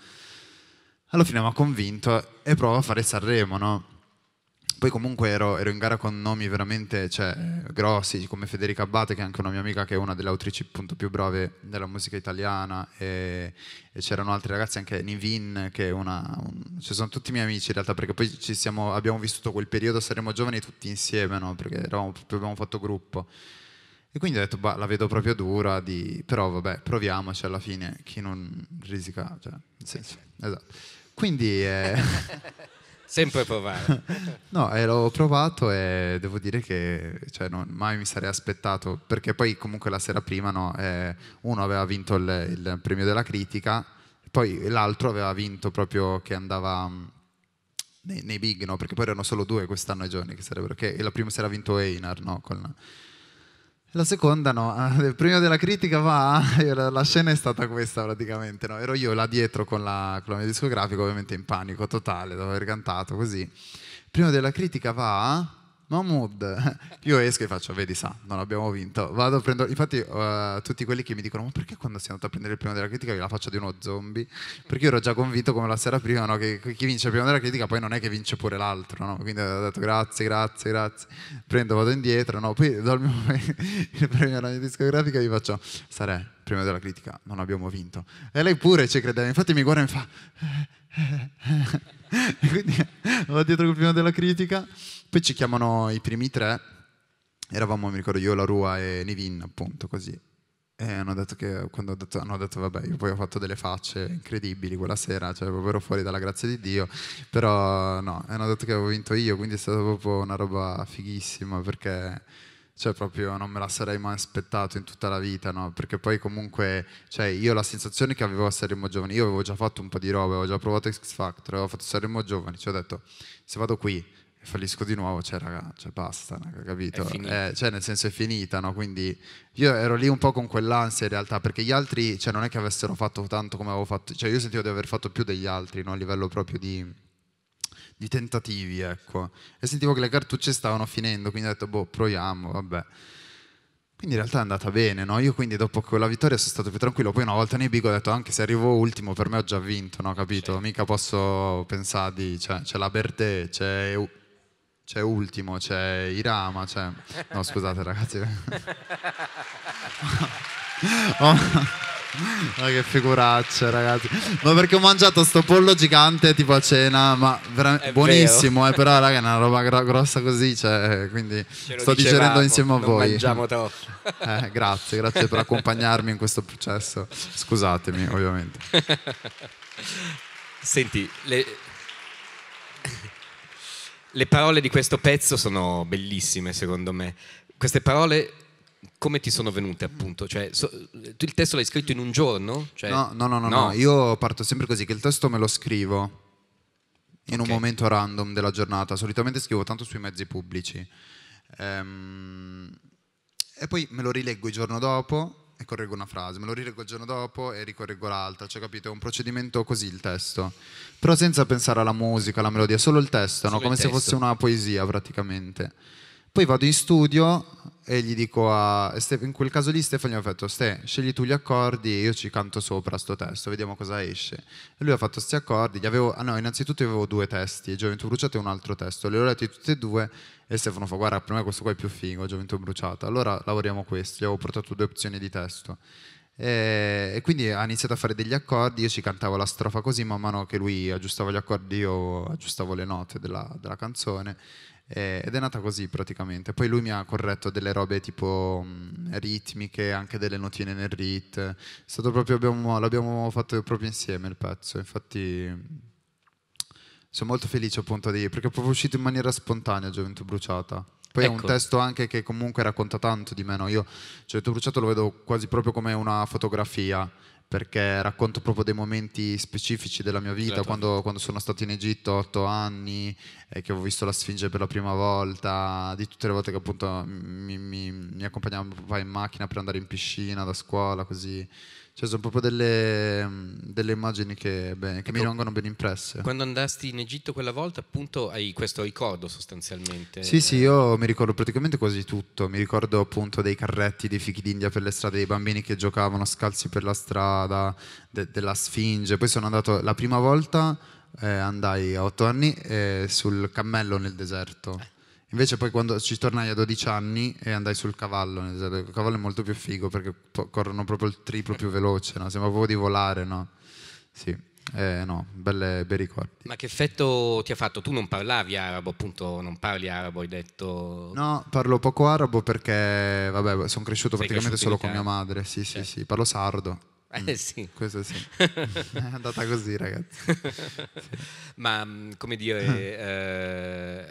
Speaker 4: Alla fine mi ha convinto e provo a fare Sanremo, no? Poi comunque ero, ero in gara con nomi veramente cioè, grossi, come Federica Abate, che è anche una mia amica, che è una delle autrici appunto, più brave della musica italiana, e, e c'erano altri ragazzi, anche Nivin, che è una... Un, cioè sono tutti miei amici in realtà, perché poi siamo, abbiamo vissuto quel periodo, saremo giovani tutti insieme, no? Perché eravamo, abbiamo fatto gruppo. E quindi ho detto, bah, la vedo proprio dura, di... però vabbè, proviamoci alla fine, chi non risica, cioè, senso, esatto. Quindi... Eh... Sempre provare. no, eh, l'ho provato e devo dire che cioè, non, mai mi sarei aspettato, perché poi comunque la sera prima no, eh, uno aveva vinto il, il, premio della critica, poi l'altro aveva vinto proprio che andava mm, nei, nei big, no? perché poi erano solo due quest'anno i giorni che sarebbero, che la prima sera ha vinto Einar no? con la seconda no, il eh, premio della critica va, la scena è stata questa praticamente, no? ero io là dietro con la, con la mia discografica ovviamente in panico totale dopo aver cantato così. Il premio della critica va Mahmood, io esco e faccio, vedi sa, non abbiamo vinto. Vado a prendere, infatti uh, tutti quelli che mi dicono, ma perché quando sei andato a prendere il primo della critica io la faccio di uno zombie? Perché io ero già convinto come la sera prima no, che chi vince il primo della critica poi non è che vince pure l'altro, no? quindi ho detto grazie, grazie, grazie. Prendo, vado indietro, no? poi do il mio il premio alla mia discografica e gli faccio, sarei eh, prima della critica, non abbiamo vinto. E lei pure ci credeva, infatti mi guarda e mi
Speaker 3: fa...
Speaker 4: E Quindi vado dietro col primo della critica poi ci chiamano i primi tre, eravamo, mi ricordo, io, la Rua e Nivin, appunto, così. E hanno detto che, quando ho detto, hanno detto, vabbè, io poi ho fatto delle facce incredibili quella sera, cioè proprio fuori dalla grazia di Dio, però no, hanno detto che avevo vinto io, quindi è stata proprio una roba fighissima perché cioè proprio non me la sarei mai aspettato in tutta la vita, no? Perché poi comunque, cioè io la sensazione che avevo a Sanremo Giovani, io avevo già fatto un po' di robe, avevo già provato X Factor, avevo fatto Sanremo Giovani, ci cioè ho detto se vado qui fallisco di nuovo, cioè raga, cioè basta, capito? Eh, cioè nel senso è finita, no? Quindi io ero lì un po' con quell'ansia in realtà, perché gli altri, cioè non è che avessero fatto tanto come avevo fatto, cioè io sentivo di aver fatto più degli altri, no? A livello proprio di, di tentativi, ecco. E sentivo che le cartucce stavano finendo, quindi ho detto, boh, proviamo, vabbè. Quindi in realtà è andata bene, no? Io quindi dopo quella vittoria sono stato più tranquillo. Poi una volta nei big ho detto anche se arrivo ultimo per me ho già vinto, no? Capito? Sì. Mica posso pensare di... Cioè, c'è la Bertè, c'è c'è Ultimo, c'è Irama, c'è... No, scusate ragazzi. ma che figuracce ragazzi. Ma perché ho mangiato sto pollo gigante tipo a cena, ma veramente buonissimo, eh, però raga è una roba gro- grossa così, cioè, quindi sto dicevamo, digerendo insieme a voi. Mangiamo
Speaker 1: troppo. Eh, grazie, grazie per
Speaker 4: accompagnarmi in questo processo. Scusatemi
Speaker 1: ovviamente. Senti, le, le parole di questo pezzo sono bellissime, secondo me. Queste parole come ti sono venute appunto? Cioè, so, tu il testo l'hai scritto in un giorno? Cioè, no, no, no, no, no,
Speaker 4: io parto sempre così, che il testo me lo scrivo in okay. un momento random della giornata, solitamente scrivo tanto sui mezzi pubblici. Ehm, e poi me lo rileggo il giorno dopo e correggo una frase, me lo rileggo il giorno dopo e ricorreggo l'altra, cioè capito, è un procedimento così il testo, però senza pensare alla musica, alla melodia, solo il testo, solo no? come il se testo. fosse una poesia praticamente. Poi vado in studio e gli dico a... In quel caso lì Stefano gli ha fatto Ste, scegli tu gli accordi e io ci canto sopra sto testo, vediamo cosa esce. E lui ha fatto questi accordi, avevo, ah no, innanzitutto avevo due testi, Gioventù Bruciata e un altro testo, li ho letti tutti e due e Stefano fa, guarda, per me questo qua è più figo, Gioventù Bruciata. Allora lavoriamo questo, gli avevo portato due opzioni di testo. E, e quindi ha iniziato a fare degli accordi, io ci cantavo la strofa così man mano che lui aggiustava gli accordi, io aggiustavo le note della, della canzone eh, ed è nata così praticamente. Poi lui mi ha corretto delle robe tipo mh, mm, ritmiche, anche delle notine nel rit. È stato proprio, abbiamo, l'abbiamo fatto proprio insieme il pezzo. Infatti sono molto felice appunto di... perché è proprio uscito in maniera spontanea Gioventù Bruciata. Poi ecco. è un ecco. testo anche che comunque racconta tanto di me, no? Io Gioventù Bruciata lo vedo quasi proprio come una fotografia perché racconto proprio dei momenti specifici della mia vita, certo. quando, quando, sono stato in Egitto otto anni, e che ho visto la Sfinge per la prima volta, di tutte le volte che appunto mi, mi, mi accompagnava in macchina per andare in piscina da scuola, così cioè sono proprio delle, delle immagini che, beh, che mi ecco. rimangono ben impresse.
Speaker 1: Quando andasti in Egitto quella volta, appunto, hai questo ricordo sostanzialmente. Sì, sì, io
Speaker 4: mi ricordo praticamente quasi tutto. Mi ricordo appunto dei carretti, dei fichi d'India per le strade, dei bambini che giocavano scalzi per la strada, de, della Sfinge. Poi sono andato la prima volta, eh, andai a otto anni, eh, sul cammello nel deserto. Eh Invece poi quando ci tornai a 12 anni e andai sul cavallo, il cavallo è molto più figo perché corrono proprio il triplo più veloce, no? sembra proprio di volare, no? Sì. Eh, no, belle, bei ricordi.
Speaker 1: Ma che effetto ti ha fatto? Tu non parlavi arabo, appunto, non parli arabo, hai detto...
Speaker 4: No, parlo poco arabo perché, vabbè, sono cresciuto Sei praticamente solo con mia madre, sì, sì, sì, parlo sardo.
Speaker 1: Eh mm, sì. Questo sì. È andata così, ragazzi. Sì. Ma mm, come dire, mm.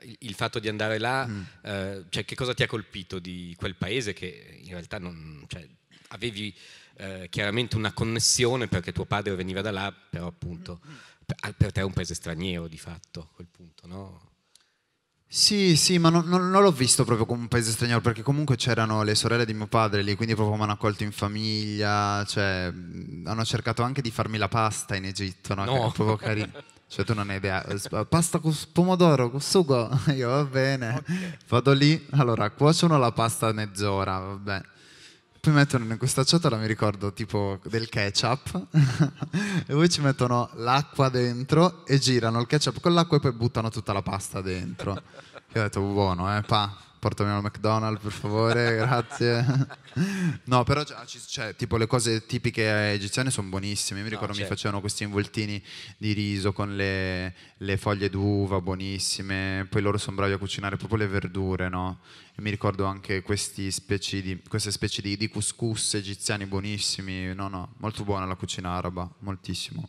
Speaker 1: eh, il fatto di andare là, mm. eh, cioè, che cosa ti ha colpito di quel paese che in realtà non, cioè, avevi eh, chiaramente una connessione perché tuo padre veniva da là, però appunto per te è un paese straniero di fatto a quel punto, no?
Speaker 4: Sì, sì, ma non, non, non l'ho visto proprio come un paese straniero, perché comunque c'erano le sorelle di mio padre lì, quindi proprio mi hanno accolto in famiglia, cioè hanno cercato anche di farmi la pasta in Egitto, no? no. Proprio carino. Cioè tu non hai idea, eh, pasta con pomodoro, con sugo, io va bene, okay. vado lì, allora cuociono la pasta mezz'ora, va bene poi mettono in questa ciotola, mi ricordo, tipo del ketchup, e poi ci mettono l'acqua dentro e girano il ketchup con l'acqua e poi buttano tutta la pasta dentro. Io ho detto, buono, eh, pa, portami al McDonald's per favore, grazie. no, però cioè, tipo le cose tipiche egiziane sono buonissime. mi ricordo no, certo. mi facevano questi involtini di riso con le, le foglie d'uva buonissime, poi loro sono bravi a cucinare proprio le verdure, no? E mi ricordo anche specie di, queste specie di, di couscous egiziani buonissimi, no, no, molto buona la cucina araba, moltissimo.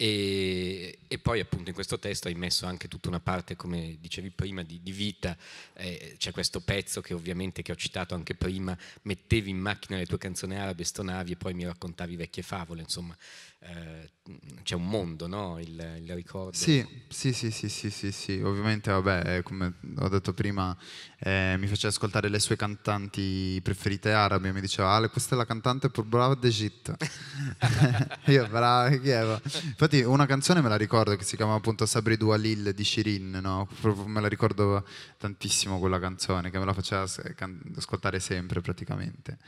Speaker 1: E, e, poi appunto in questo testo hai messo anche tutta una parte, come dicevi prima, di, di vita. Eh, c'è questo pezzo che ovviamente che ho citato anche prima, mettevi in macchina le tue canzoni arabe, stonavi e poi mi raccontavi vecchie favole, insomma eh, c'è un mondo, no? Il, il ricordo. Sì,
Speaker 4: sì, sì, sì, sì, sì, sì, ovviamente vabbè, eh, come ho detto prima, eh, mi faceva ascoltare le sue cantanti preferite arabe, e mi diceva Ale, questa è la cantante per brava d'Egitto. Io brava, chi è? Infatti una canzone me la ricordo che si chiama appunto Sabridou Lil di Shirin, no? me la ricordo tantissimo quella canzone che me la faceva ascoltare sempre praticamente.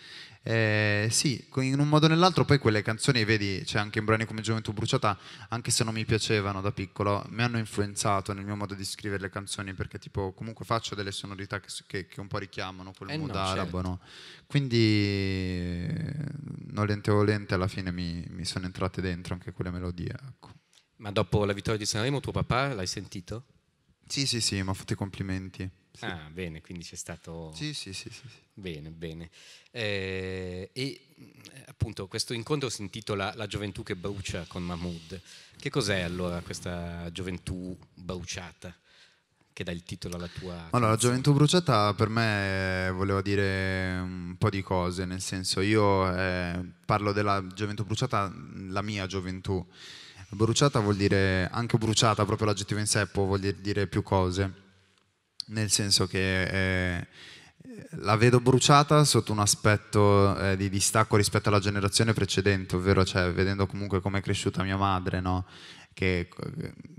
Speaker 4: Eh, sì, in un modo o nell'altro poi quelle canzoni, vedi, c'è cioè anche in brani come Gioventù Bruciata, anche se non mi piacevano da piccolo, mi hanno influenzato nel mio modo di scrivere le canzoni perché tipo comunque faccio delle sonorità che, che, che un po' richiamano quel eh mood no, certo. arabo, certo. no? Quindi eh, nolente o volente alla fine mi, mi sono entrate dentro anche quelle melodie Ecco.
Speaker 1: Ma dopo la vittoria di Sanremo tuo papà l'hai sentito?
Speaker 4: Sì, sì, sì, mi ha fatto i complimenti.
Speaker 1: Sì. Ah, bene, quindi c'è stato... Sì, sì, sì. sì, sì. Bene, bene. Eh, e eh, appunto questo incontro si intitola La gioventù che brucia con Mahmoud. Che cos'è allora questa gioventù bruciata? Che dà il titolo alla tua...
Speaker 4: Allora, la gioventù bruciata per me eh, voleva dire un po' di cose, nel senso io eh, parlo della gioventù bruciata, la mia gioventù. Bruciata vuol dire, anche bruciata, proprio l'aggettivo in sé può dire più cose, nel senso che eh, la vedo bruciata sotto un aspetto eh, di distacco rispetto alla generazione precedente, ovvero cioè, vedendo comunque come è cresciuta mia madre, no? che,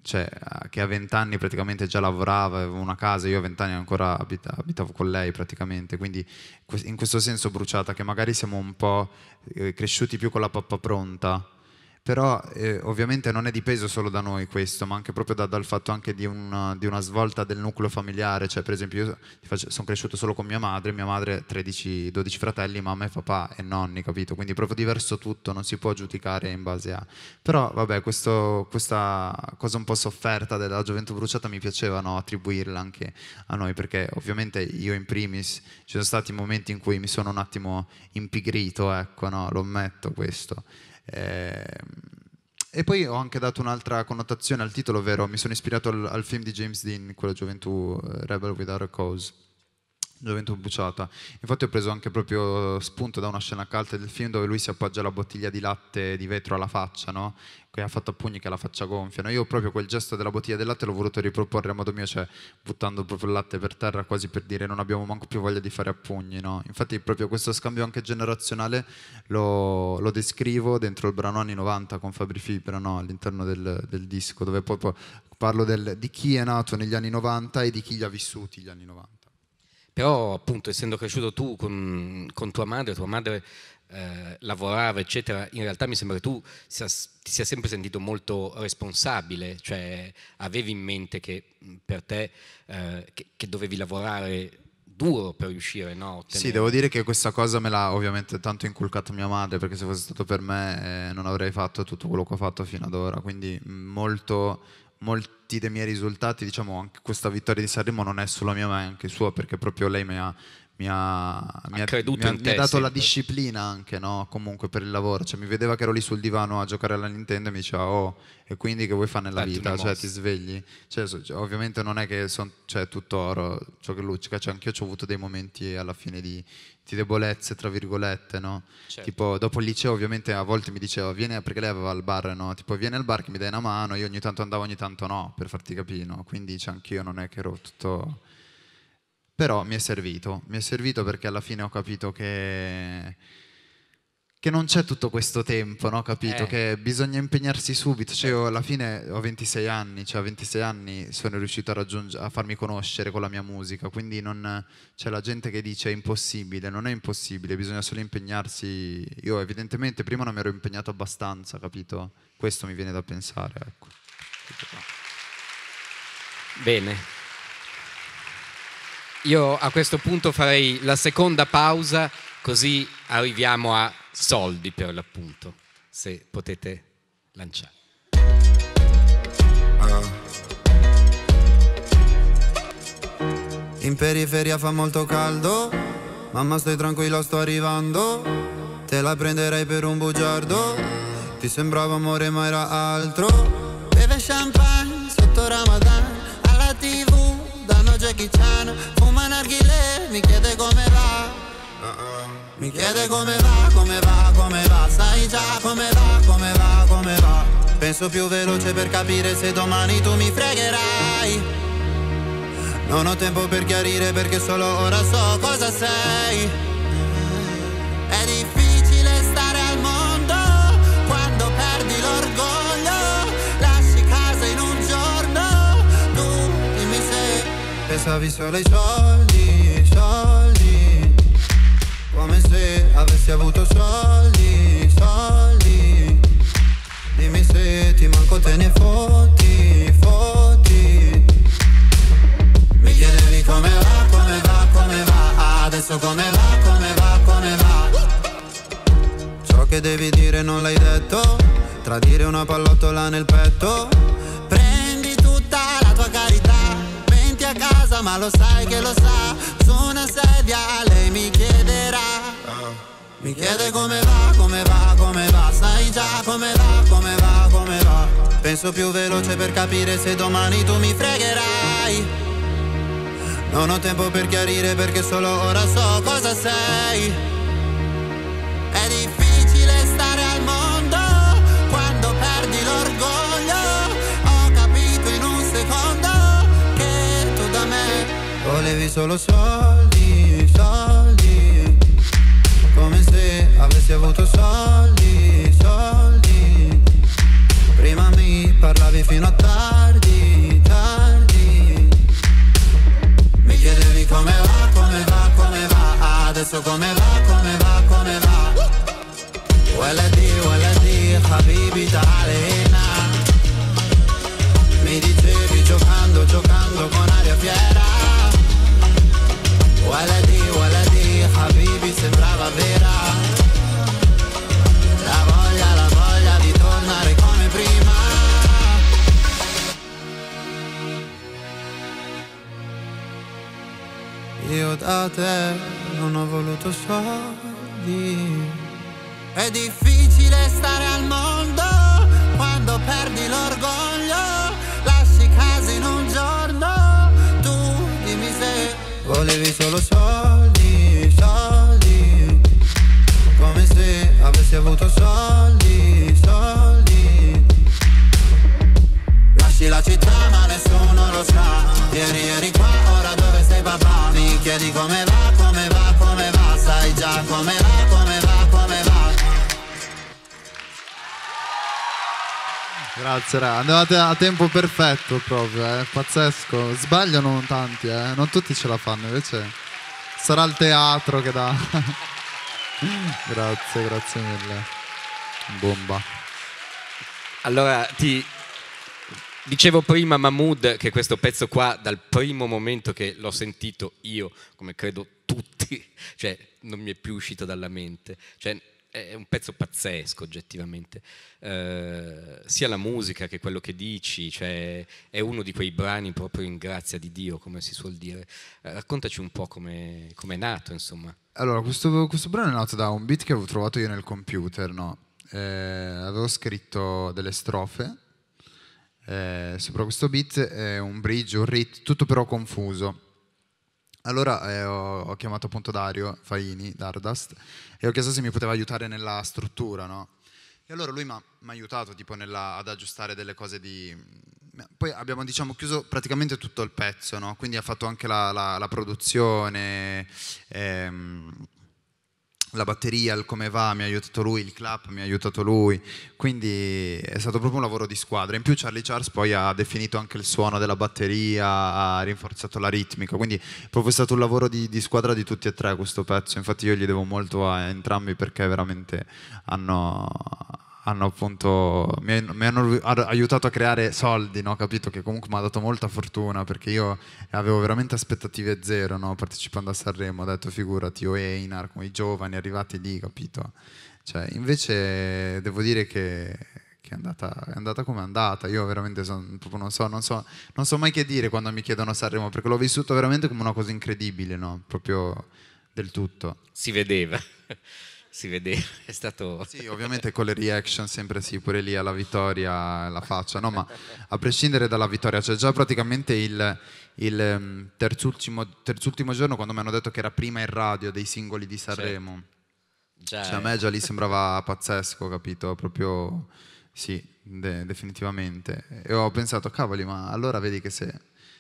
Speaker 4: cioè, che, a vent'anni praticamente già lavorava, aveva una casa, io a vent'anni ancora abita, abitavo con lei praticamente, quindi in questo senso bruciata, che magari siamo un po' eh, cresciuti più con la pappa pronta però eh, ovviamente non è dipeso solo da noi questo, ma anche proprio da, dal fatto anche di una, di una, svolta del nucleo familiare, cioè per esempio io sono cresciuto solo con mia madre, mia madre ha 13-12 fratelli, mamma e papà e nonni, capito? Quindi è proprio diverso tutto, non si può giudicare in base a... Però vabbè, questo, questa cosa un po' sofferta della gioventù bruciata mi piaceva no, attribuirla anche a noi, perché ovviamente io in primis ci sono stati momenti in cui mi sono un attimo impigrito, ecco, no, lo ammetto questo. Ehm, e poi ho anche dato un'altra connotazione al titolo, ovvero mi sono ispirato al, al film di James Dean, quella gioventù eh, Rebel Without a Cause. Gioventù bruciata. Infatti ho preso anche proprio spunto da una scena calda del film dove lui si appoggia la bottiglia di latte di vetro alla faccia, no? che ha fatto a pugni che ha la faccia gonfia. No? Io proprio quel gesto della bottiglia del latte l'ho voluto riproporre a modo mio, cioè buttando proprio il latte per terra quasi per dire non abbiamo manco più voglia di fare a pugni. No? Infatti proprio questo scambio anche generazionale lo, lo descrivo dentro il brano anni 90 con Fabri Fibra no? all'interno del, del, disco, dove proprio parlo del, di chi è nato negli anni 90 e di chi li ha vissuti gli
Speaker 1: anni 90. Però appunto essendo cresciuto tu con, con tua madre, tua madre eh, lavorare, eccetera, in realtà mi sembra che tu sia, ti sia sempre sentito molto responsabile, cioè avevi in mente che per te eh, che, che dovevi lavorare duro per riuscire no, ottenere. Sì, devo dire
Speaker 4: che questa cosa me l'ha ovviamente tanto inculcata mia madre, perché se fosse stato per me eh, non avrei fatto tutto quello che ho fatto fino ad ora, quindi molto, molti dei miei risultati, diciamo anche questa vittoria di Sanremo non è solo mia ma è anche sua, perché proprio lei mi ha mi ha, mi ha,
Speaker 1: mi ha, mi ha dato la
Speaker 4: disciplina anche, no? comunque per il lavoro, cioè mi vedeva che ero lì sul divano a giocare alla Nintendo e mi diceva oh, e quindi che vuoi fare nella Datti vita, cioè ti svegli, cioè, cioè, ovviamente non è che son, cioè, tutto oro, ciò che luccica, cioè anch'io ho avuto dei momenti alla fine di, di debolezze, tra virgolette, no? Certo. Tipo, dopo il liceo ovviamente a volte mi diceva, vieni, perché lei aveva il bar, no? Tipo, vieni al bar che mi dai una mano, io ogni tanto andavo, ogni tanto no, per farti capire, no? Quindi cioè, io non è che ero tutto però mi è servito, mi è servito perché alla fine ho capito che, che non c'è tutto questo tempo, no? capito? Eh. Che bisogna impegnarsi subito, cioè eh. io alla fine ho 26 anni, cioè a 26 anni sono riuscito a, a farmi conoscere con la mia musica, quindi non, c'è la gente che dice è impossibile, non è impossibile, bisogna solo impegnarsi, io evidentemente prima non mi ero impegnato abbastanza,
Speaker 1: capito? Questo mi viene da pensare, ecco. Bene. Io a questo punto farei la seconda pausa, così arriviamo a soldi per l'appunto, se potete lanciare.
Speaker 2: In periferia fa molto caldo, mamma stai tranquilla sto arrivando, te la prenderei per un bugiardo, ti sembrava amore ma era altro. Beve champagne sotto Ramadan, alla tv Jackie Chan Fuma narghile, mi chiede come va Mi chiede come va, come va, come va Sai già come va, come va, come va Penso più veloce per capire se domani tu mi fregherai Non ho tempo per chiarire perché solo ora so cosa sei pensavi solo ai les soldi,
Speaker 3: soldi
Speaker 2: Come se avessi avuto soldi, soldi Dimmi se ti manco te ne fotti, fotti Mi chiedevi come va, come va, come va Adesso come va, come va, come va Ciò che devi dire non l'hai detto Tradire una pallottola nel petto ma lo sai che lo sa. Su una sedia lei mi chiederà. Mi chiede come va, come va, come va, sai già come va, come va, come va. Penso più veloce per capire se domani tu mi fregherai. Non ho tempo per chiarire perché solo ora so cosa sei. volevi solo soldi, soldi Come se avessi avuto soldi, soldi Prima mi parlavi fino a tardi, tardi Mi chiedevi come va, come va, come va Adesso come va, come va, come va ولدي ولدي حبيبي تعال هنا Mi dicevi giocando, giocando con aria fiera ولدي ولدي حبيبي sembrava vera La voglia, la voglia di tornare come prima Io da te non ho voluto soldi È difficile stare al mondo quando perdi l'orgoglio Volevi solo soldi, soldi Come se avessi avuto soldi, soldi Lasci la città ma nessuno lo sa Vieni, eri qua, ora dove sei papà? Mi chiedi come va, come va, come va Sai già come va
Speaker 4: Grazie, raga. Andavate a tempo perfetto proprio, eh? pazzesco. Sbagliano tanti, eh? non tutti ce la fanno, invece sarà il teatro che dà.
Speaker 1: grazie, grazie mille. Bomba. Allora, ti dicevo prima Mahmood che questo pezzo qua, dal primo momento che l'ho sentito io, come credo tutti, cioè non mi è più uscito dalla mente. Cioè, è un pezzo pazzesco oggettivamente, eh, sia la musica che quello che dici, cioè, è uno di quei brani proprio in grazia di Dio, come si suol dire. Eh, raccontaci un po' come è nato, insomma.
Speaker 4: Allora, questo, questo, brano è nato da un beat che avevo trovato io nel computer, no? eh, avevo scritto delle strofe eh, sopra questo beat, un bridge, un rit, tutto però confuso allora eh, ho, ho, chiamato appunto Dario Faini, Dardast, e ho chiesto se mi poteva aiutare nella struttura, no? E allora lui mi ha aiutato tipo, nella, ad aggiustare delle cose di... Poi abbiamo diciamo, chiuso praticamente tutto il pezzo, no? Quindi ha fatto anche la, la, la produzione. Ehm, la batteria, il come va, mi ha aiutato lui, il clap mi ha aiutato lui, quindi è stato proprio un lavoro di squadra. In più Charlie Charles poi ha definito anche il suono della batteria, ha rinforzato la ritmica, quindi è proprio stato un lavoro di, di squadra di tutti e tre questo pezzo, infatti io gli devo molto a entrambi perché veramente hanno, hanno appunto, mi, mi, hanno aiutato a creare soldi, no? capito? Che comunque mi ha dato molta fortuna perché io avevo veramente aspettative zero no? partecipando a Sanremo, ho detto figurati, o Einar, con i giovani arrivati lì, capito? Cioè, invece devo dire che, che è andata, è andata come è andata, io veramente son, non, so, non, so, non, so, mai che dire quando mi chiedono a Sanremo perché l'ho vissuto veramente come una cosa incredibile, no? proprio del tutto.
Speaker 1: Si vedeva si vedeva, è stato... Sì, ovviamente
Speaker 4: con le reaction sempre sì, pure lì alla vittoria la faccia, no, ma a prescindere dalla vittoria, cioè già praticamente il, il ehm, terzultimo, terzultimo, giorno quando mi hanno detto che era prima il radio dei singoli di cioè, Sanremo, cioè, cioè a me già lì sembrava pazzesco, capito, proprio sì, de definitivamente. E ho pensato, cavoli, ma allora vedi che se,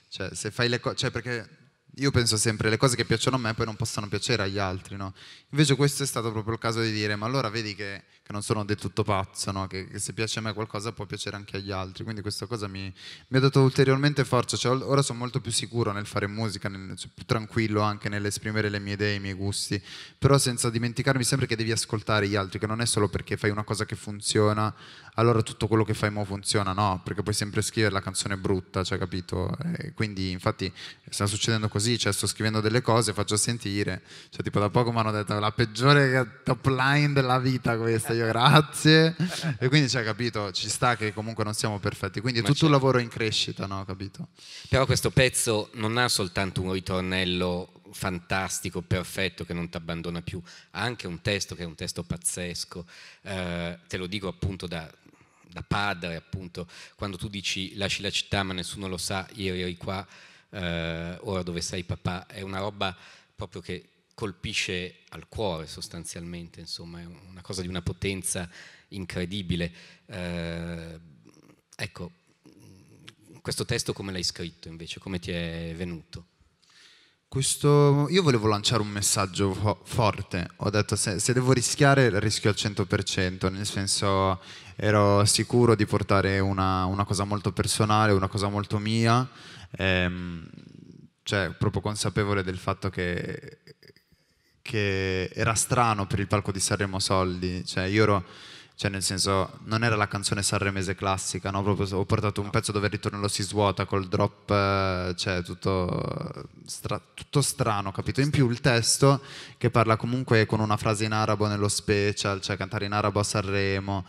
Speaker 4: cioè, se fai le cose, cioè perché io penso sempre le cose che piacciono a me poi non possono piacere agli altri, no? Invece questo è stato proprio il caso di dire, ma allora vedi che, che non sono del tutto pazzo, no? che, che, se piace a me qualcosa può piacere anche agli altri, quindi questa cosa mi, mi ha dato ulteriormente forza, cioè, ora sono molto più sicuro nel fare musica, nel, cioè, più tranquillo anche nell'esprimere le mie idee, i miei gusti, però senza dimenticarmi sempre che devi ascoltare gli altri, che non è solo perché fai una cosa che funziona, allora tutto quello che fai mo funziona, no, perché puoi sempre scrivere la canzone brutta, cioè capito? E eh, quindi infatti sta succedendo così, cioè sto scrivendo delle cose, faccio sentire, cioè tipo da poco mi hanno detto la peggiore top line della vita questa, io grazie, e quindi cioè capito, ci sta che comunque non siamo perfetti, quindi è Ma tutto un certo. lavoro in crescita, no, capito?
Speaker 1: Però questo pezzo non ha soltanto un ritornello fantastico, perfetto, che non ti abbandona più, ha anche un testo che è un testo pazzesco, eh, te lo dico appunto da da padre, appunto, quando tu dici lasci la città ma nessuno lo sa, ieri eri qua, eh, ora dove sei papà, è una roba proprio che colpisce al cuore sostanzialmente, insomma, è una cosa di una potenza incredibile. Eh, ecco, questo testo come l'hai scritto invece, come ti è venuto? Questo, io volevo lanciare un messaggio fo- forte,
Speaker 4: ho detto se, se, devo rischiare rischio al 100%, nel senso ero sicuro di portare una, una cosa molto personale, una cosa molto mia, ehm, cioè proprio consapevole del fatto che, che era strano per il palco di Sanremo Soldi, cioè io ero cioè nel senso non era la canzone sanremese classica, no? Proprio, ho portato un pezzo dove il ritornello si svuota col drop, eh, cioè tutto, stra- tutto, strano, capito? In più il testo che parla comunque con una frase in arabo nello special, cioè cantare in arabo a Sanremo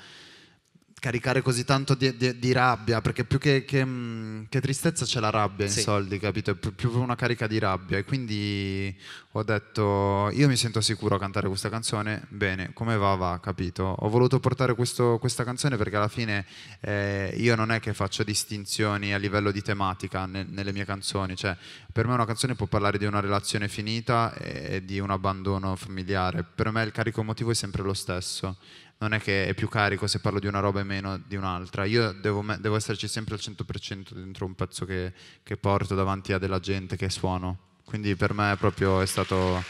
Speaker 4: caricare così tanto di, di, di rabbia, perché più che, che, mm, che, tristezza c'è la rabbia in soldi, capito? È più, più, una carica di rabbia. E quindi ho detto, io mi sento sicuro a cantare questa canzone, bene, come va va, capito? Ho voluto portare questo, questa canzone perché alla fine eh, io non è che faccio distinzioni a livello di tematica ne, nelle mie canzoni, cioè per me una canzone può parlare di una relazione finita e, e di un abbandono familiare, per me il carico emotivo è sempre lo stesso non è che è più carico se parlo di una roba e meno di un'altra. Io devo, devo esserci sempre al 100% dentro un pezzo che, che, porto davanti a della gente che suono. Quindi per me è proprio è stato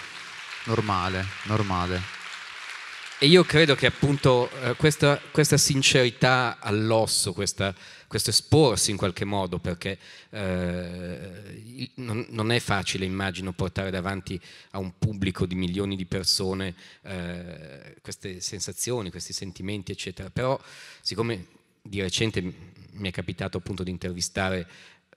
Speaker 4: normale,
Speaker 1: normale. E io credo che appunto eh, questa, questa sincerità all'osso, questa questo esporsi in qualche modo, perché eh, non, non, è facile, immagino, portare davanti a un pubblico di milioni di persone eh, queste sensazioni, questi sentimenti, eccetera. Però, siccome di recente mi è capitato appunto di intervistare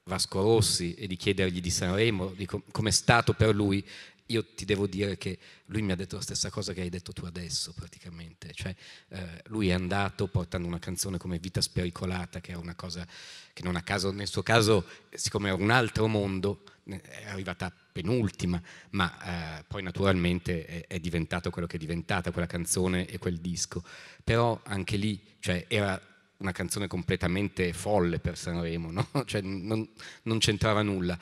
Speaker 1: Vasco Rossi e di chiedergli di Sanremo, di com- com'è stato per lui io ti devo dire che lui mi ha detto la stessa cosa che hai detto tu adesso praticamente, cioè eh, lui è andato portando una canzone come Vita Spericolata, che è una cosa che non a caso, nel suo caso, siccome era un altro mondo, è arrivata penultima, ma eh, poi naturalmente è, è diventato quello che è diventata quella canzone e quel disco, però anche lì, cioè era una canzone completamente folle per Sanremo, no? cioè, non, non c'entrava nulla.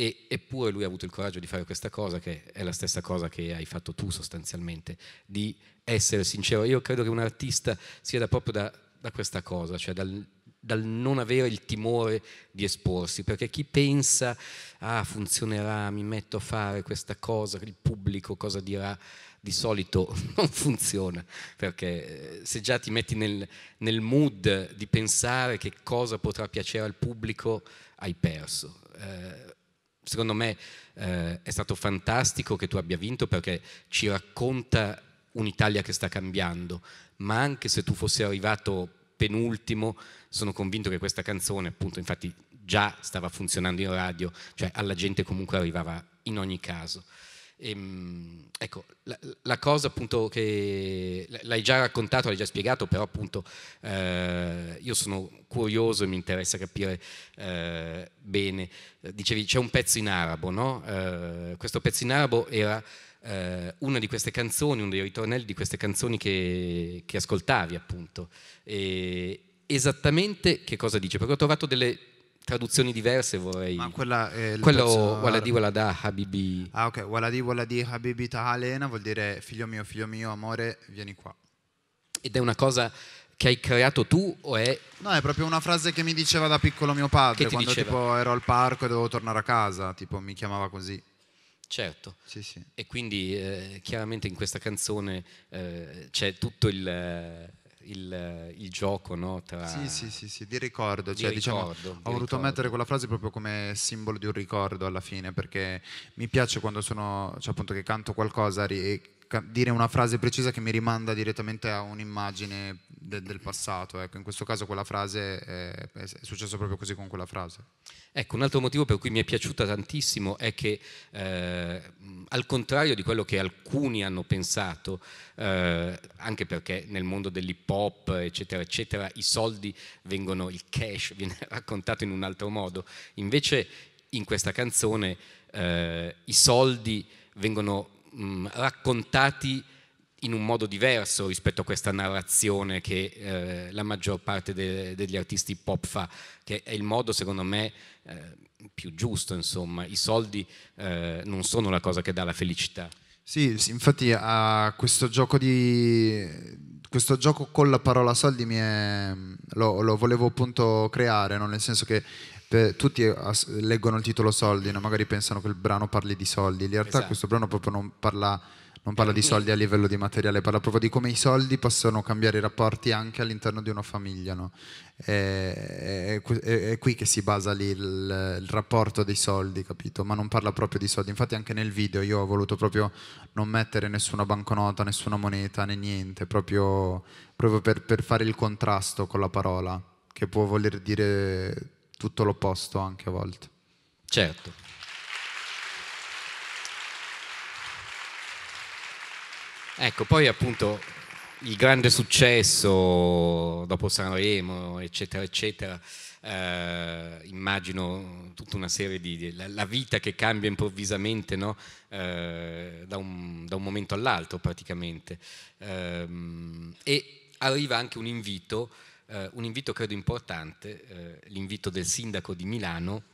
Speaker 1: E, eppure lui ha avuto il coraggio di fare questa cosa, che è la stessa cosa che hai fatto tu sostanzialmente, di essere sincero. Io credo che un artista sia da proprio da, da questa cosa, cioè dal, dal non avere il timore di esporsi, perché chi pensa, ah funzionerà, mi metto a fare questa cosa, il pubblico cosa dirà, di solito non funziona, perché eh, se già ti metti nel, nel mood di pensare che cosa potrà piacere al pubblico, hai perso. Eh, Secondo me eh, è stato fantastico che tu abbia vinto perché ci racconta un'Italia che sta cambiando, ma anche se tu fossi arrivato penultimo, sono convinto che questa canzone, appunto, infatti già stava funzionando in radio, cioè alla gente comunque arrivava in ogni caso. Ehm, ecco, la, la, cosa appunto che l'hai già raccontato, l'hai già spiegato, però appunto eh, io sono curioso e mi interessa capire eh, bene. Eh, dicevi c'è un pezzo in arabo, no? Eh, questo pezzo in arabo era eh, una di queste canzoni, uno dei ritornelli di queste canzoni che, che ascoltavi appunto. E esattamente che cosa dice? Perché ho trovato delle traduzioni diverse vorrei. Ma quella è
Speaker 4: il Quello pezzo... Waladi Walada
Speaker 1: Habibi.
Speaker 4: Ah ok, Waladi Waladi Habibi Tahalena vuol dire figlio mio, figlio mio, amore, vieni qua. Ed è una cosa che hai creato tu o è... No, è proprio una frase che mi diceva da piccolo mio padre, che quando diceva? tipo ero al parco e dovevo tornare a
Speaker 1: casa, tipo mi chiamava così. Certo. Sì, sì. E quindi eh, chiaramente in questa canzone eh, c'è tutto il il, il gioco no, tra... Sì, sì, sì, sì, di ricordo. Di cioè, diciamo, ricordo diciamo, di ho voluto ricordo. mettere
Speaker 4: quella frase proprio come simbolo di un ricordo alla fine, perché mi piace quando sono, cioè appunto che canto qualcosa, ri- dire una frase precisa che mi rimanda direttamente a un'immagine de, del passato. Ecco. In questo
Speaker 1: caso quella frase è, è successo proprio così con quella frase. Ecco, un altro motivo per cui mi è piaciuta tantissimo è che eh, al contrario di quello che alcuni hanno pensato, eh, anche perché nel mondo dell'hip hop, eccetera, eccetera, i soldi vengono, il cash viene raccontato in un altro modo. Invece in questa canzone eh, i soldi vengono mh, mm, raccontati in un modo diverso rispetto a questa narrazione che eh, la maggior parte de- degli artisti pop fa, che è il modo secondo me eh, più giusto, insomma, i soldi eh, non sono la cosa che dà la felicità.
Speaker 4: Sì, sì infatti a questo gioco, di, questo gioco con la parola soldi è, lo, lo, volevo appunto creare, no? nel senso che per, eh, tutti as- leggono il titolo soldi, no? magari pensano che il brano parli di soldi, in realtà esatto. questo brano proprio non parla non parla di mm. soldi a livello di materiale, parla proprio di come i soldi possono cambiare i rapporti anche all'interno di una famiglia. No? È, è, è, qui che si basa lì il, il, rapporto dei soldi, capito? Ma non parla proprio di soldi. Infatti anche nel video io ho voluto proprio non mettere nessuna banconota, nessuna moneta, né niente, proprio, proprio per, per fare il contrasto con la parola, che può voler dire tutto l'opposto anche a volte.
Speaker 1: Certo. Ecco, poi appunto il grande successo dopo Sanremo, eccetera, eccetera, eh, immagino tutta una serie di... la, la, vita che cambia improvvisamente no? eh, da, un, da, un, momento all'altro praticamente. Eh, e arriva anche un invito, eh, un invito credo importante, eh, l'invito del sindaco di Milano.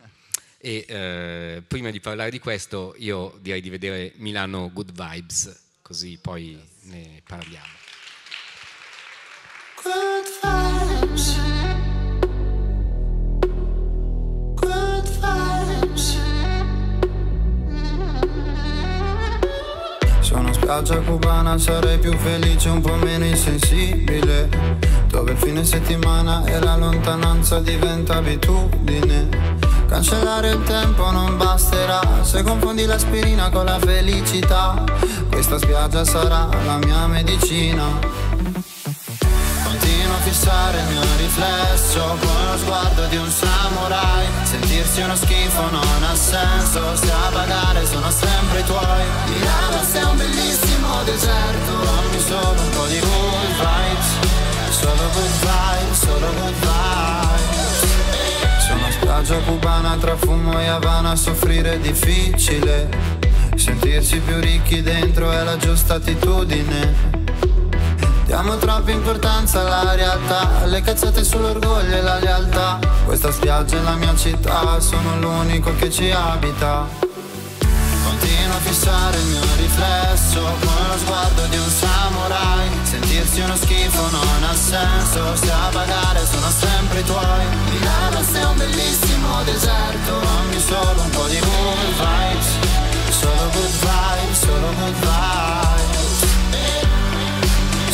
Speaker 1: E eh, prima di parlare di questo io direi di vedere Milano Good Vibes così poi ne parliamo.
Speaker 3: Good vibes. Good
Speaker 1: vibes.
Speaker 2: Se una spiaggia cubana sarei più felice, un po' meno insensibile. Dove il fine settimana e la lontananza diventa abitudine Cancellare il tempo non basterà Se confondi l'aspirina con la felicità Questa spiaggia sarà la mia medicina Continuo a fissare il mio riflesso Con lo sguardo di un samurai Sentirsi uno schifo non ha senso Se a pagare sono sempre i tuoi Milano sei un bellissimo deserto Dammi solo un po' di good vibes Solo good vibes, solo good vibes sono una spiaggia cubana tra fumo e Havana soffrire è difficile Sentirsi più ricchi dentro è la giusta attitudine Diamo troppa importanza alla realtà Le cazzate sull'orgoglio e la lealtà Questa spiaggia è la mia città Sono l'unico che ci abita a fissare il mio riflesso Con lo sguardo di un samurai Sentirsi uno schifo non ha senso Se a pagare sono sempre i tuoi Milano sei un bellissimo deserto Dammi solo un po' di good vibes Solo good vibes, solo good vibes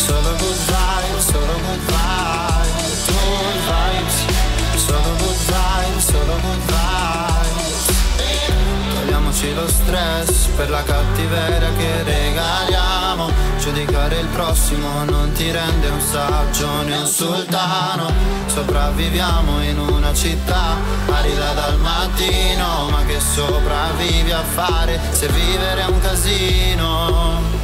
Speaker 2: Solo good vibes, solo good vibes Good vibes Solo good vibes, solo good vibes Togliamoci lo stress per la cattiveria che regaliamo Giudicare il prossimo non ti rende un saggio né un sultano Sopravviviamo in una città arida dal mattino Ma che sopravvivi a fare se vivere è un casino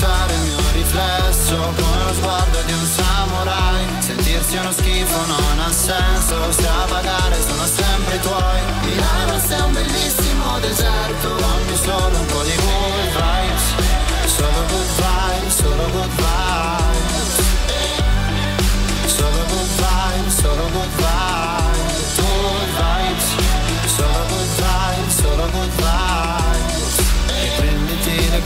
Speaker 2: Fissare il mio riflesso con lo sguardo di un samurai Sentirsi uno schifo non ha senso Stravagare sono sempre i tuoi Milano sei un bellissimo deserto Dammi solo un po' di good vibes Solo good vibes, solo good vibes Solo good vibes, solo good vibes Good vibes, solo good vibes, solo good vibes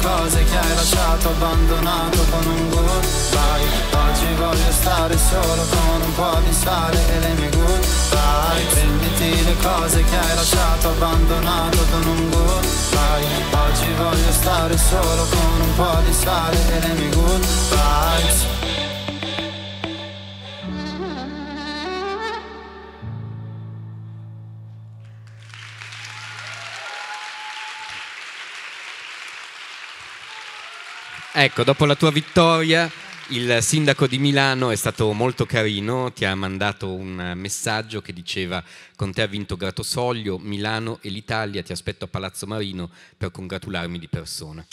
Speaker 2: cose che hai lasciato abbandonato con un goodbye Oggi voglio stare solo con un po' di sale e le mie goodbye Prenditi le cose che hai lasciato abbandonato con un goodbye Oggi voglio stare solo con un po' di sale e le mie goodbye
Speaker 1: Ecco, dopo la tua vittoria, il sindaco di Milano è stato molto carino, ti ha mandato un messaggio che diceva con te ha vinto Gratosoglio, Milano e l'Italia, ti aspetto a Palazzo Marino per congratularmi di persona.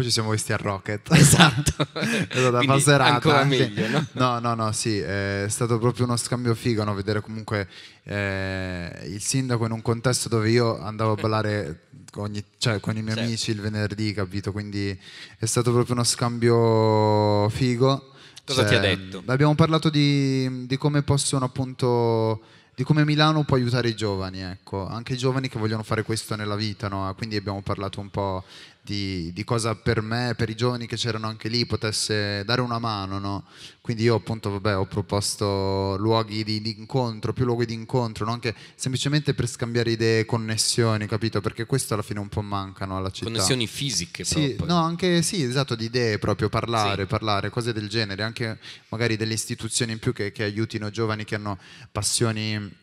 Speaker 4: Poi ci siamo visti a Rocket. Esatto. è stata Ancora anche. meglio, no? No, no, no, sì, è stato proprio uno scambio figo, no? Vedere comunque eh, il sindaco in un contesto dove io andavo a ballare ogni, cioè, con i miei certo. amici il venerdì, capito? Quindi è stato proprio uno scambio figo. Cosa cioè, ti ha cioè, detto? Abbiamo parlato di, di come possono appunto di come Milano può aiutare i giovani, ecco, anche i giovani che vogliono fare questo nella vita, no? quindi abbiamo parlato un po' di, di, cosa per me, per i giovani che c'erano anche lì, potesse dare una mano. No? Quindi io appunto vabbè, ho proposto luoghi di, di incontro, più luoghi di incontro, no? anche semplicemente per scambiare idee, connessioni, capito? Perché questo alla fine un po' mancano alla città. Connessioni
Speaker 1: fisiche sì,
Speaker 4: proprio. No, anche sì, esatto, di idee proprio, parlare, sì. parlare, cose del genere, anche magari delle istituzioni in più che, che aiutino giovani che hanno passioni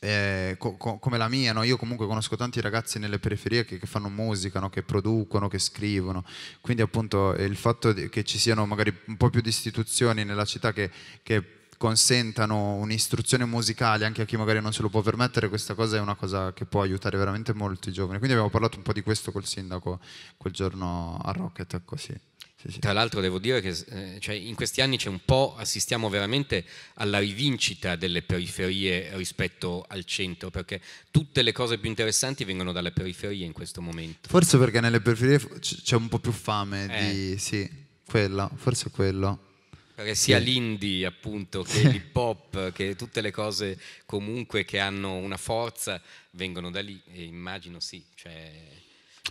Speaker 4: eh, co- co- come la mia, no? io comunque conosco tanti ragazzi nelle periferie che, che fanno musica, no? che producono, che scrivono, quindi appunto il fatto che ci siano magari un po' più di istituzioni nella città che, che consentano un'istruzione musicale anche a chi magari non se lo può permettere, questa cosa è una cosa che può aiutare veramente molto i giovani. Quindi abbiamo parlato un po' di questo col sindaco quel giorno a Rocket, così. Ecco,
Speaker 1: sì, sì. Tra l'altro devo dire che eh, cioè in questi anni c'è un po', assistiamo veramente alla rivincita delle periferie rispetto al centro, perché tutte le cose più interessanti vengono dalle periferie in questo momento.
Speaker 4: Forse perché nelle periferie c'è un po' più fame eh. di... Sì, quello forse quello.
Speaker 1: Perché sia sì. l'indie appunto che l'hip hop, che tutte le cose comunque che hanno una forza vengono da lì e immagino sì. Cioè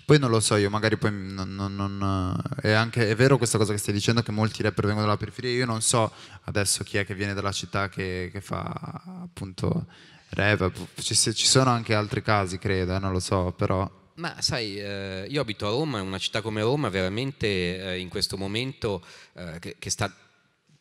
Speaker 4: poi non lo so, io magari poi non, non, non, eh, è, anche, è vero questa cosa che stai dicendo che molti rapper vengono dalla periferia, io non so adesso chi è che viene dalla città che, che fa appunto rap, ci, ci, sono anche altri casi credo, eh, non lo so, però...
Speaker 1: Ma sai, eh, io abito a Roma, una città come Roma veramente eh, in questo momento eh, che, che sta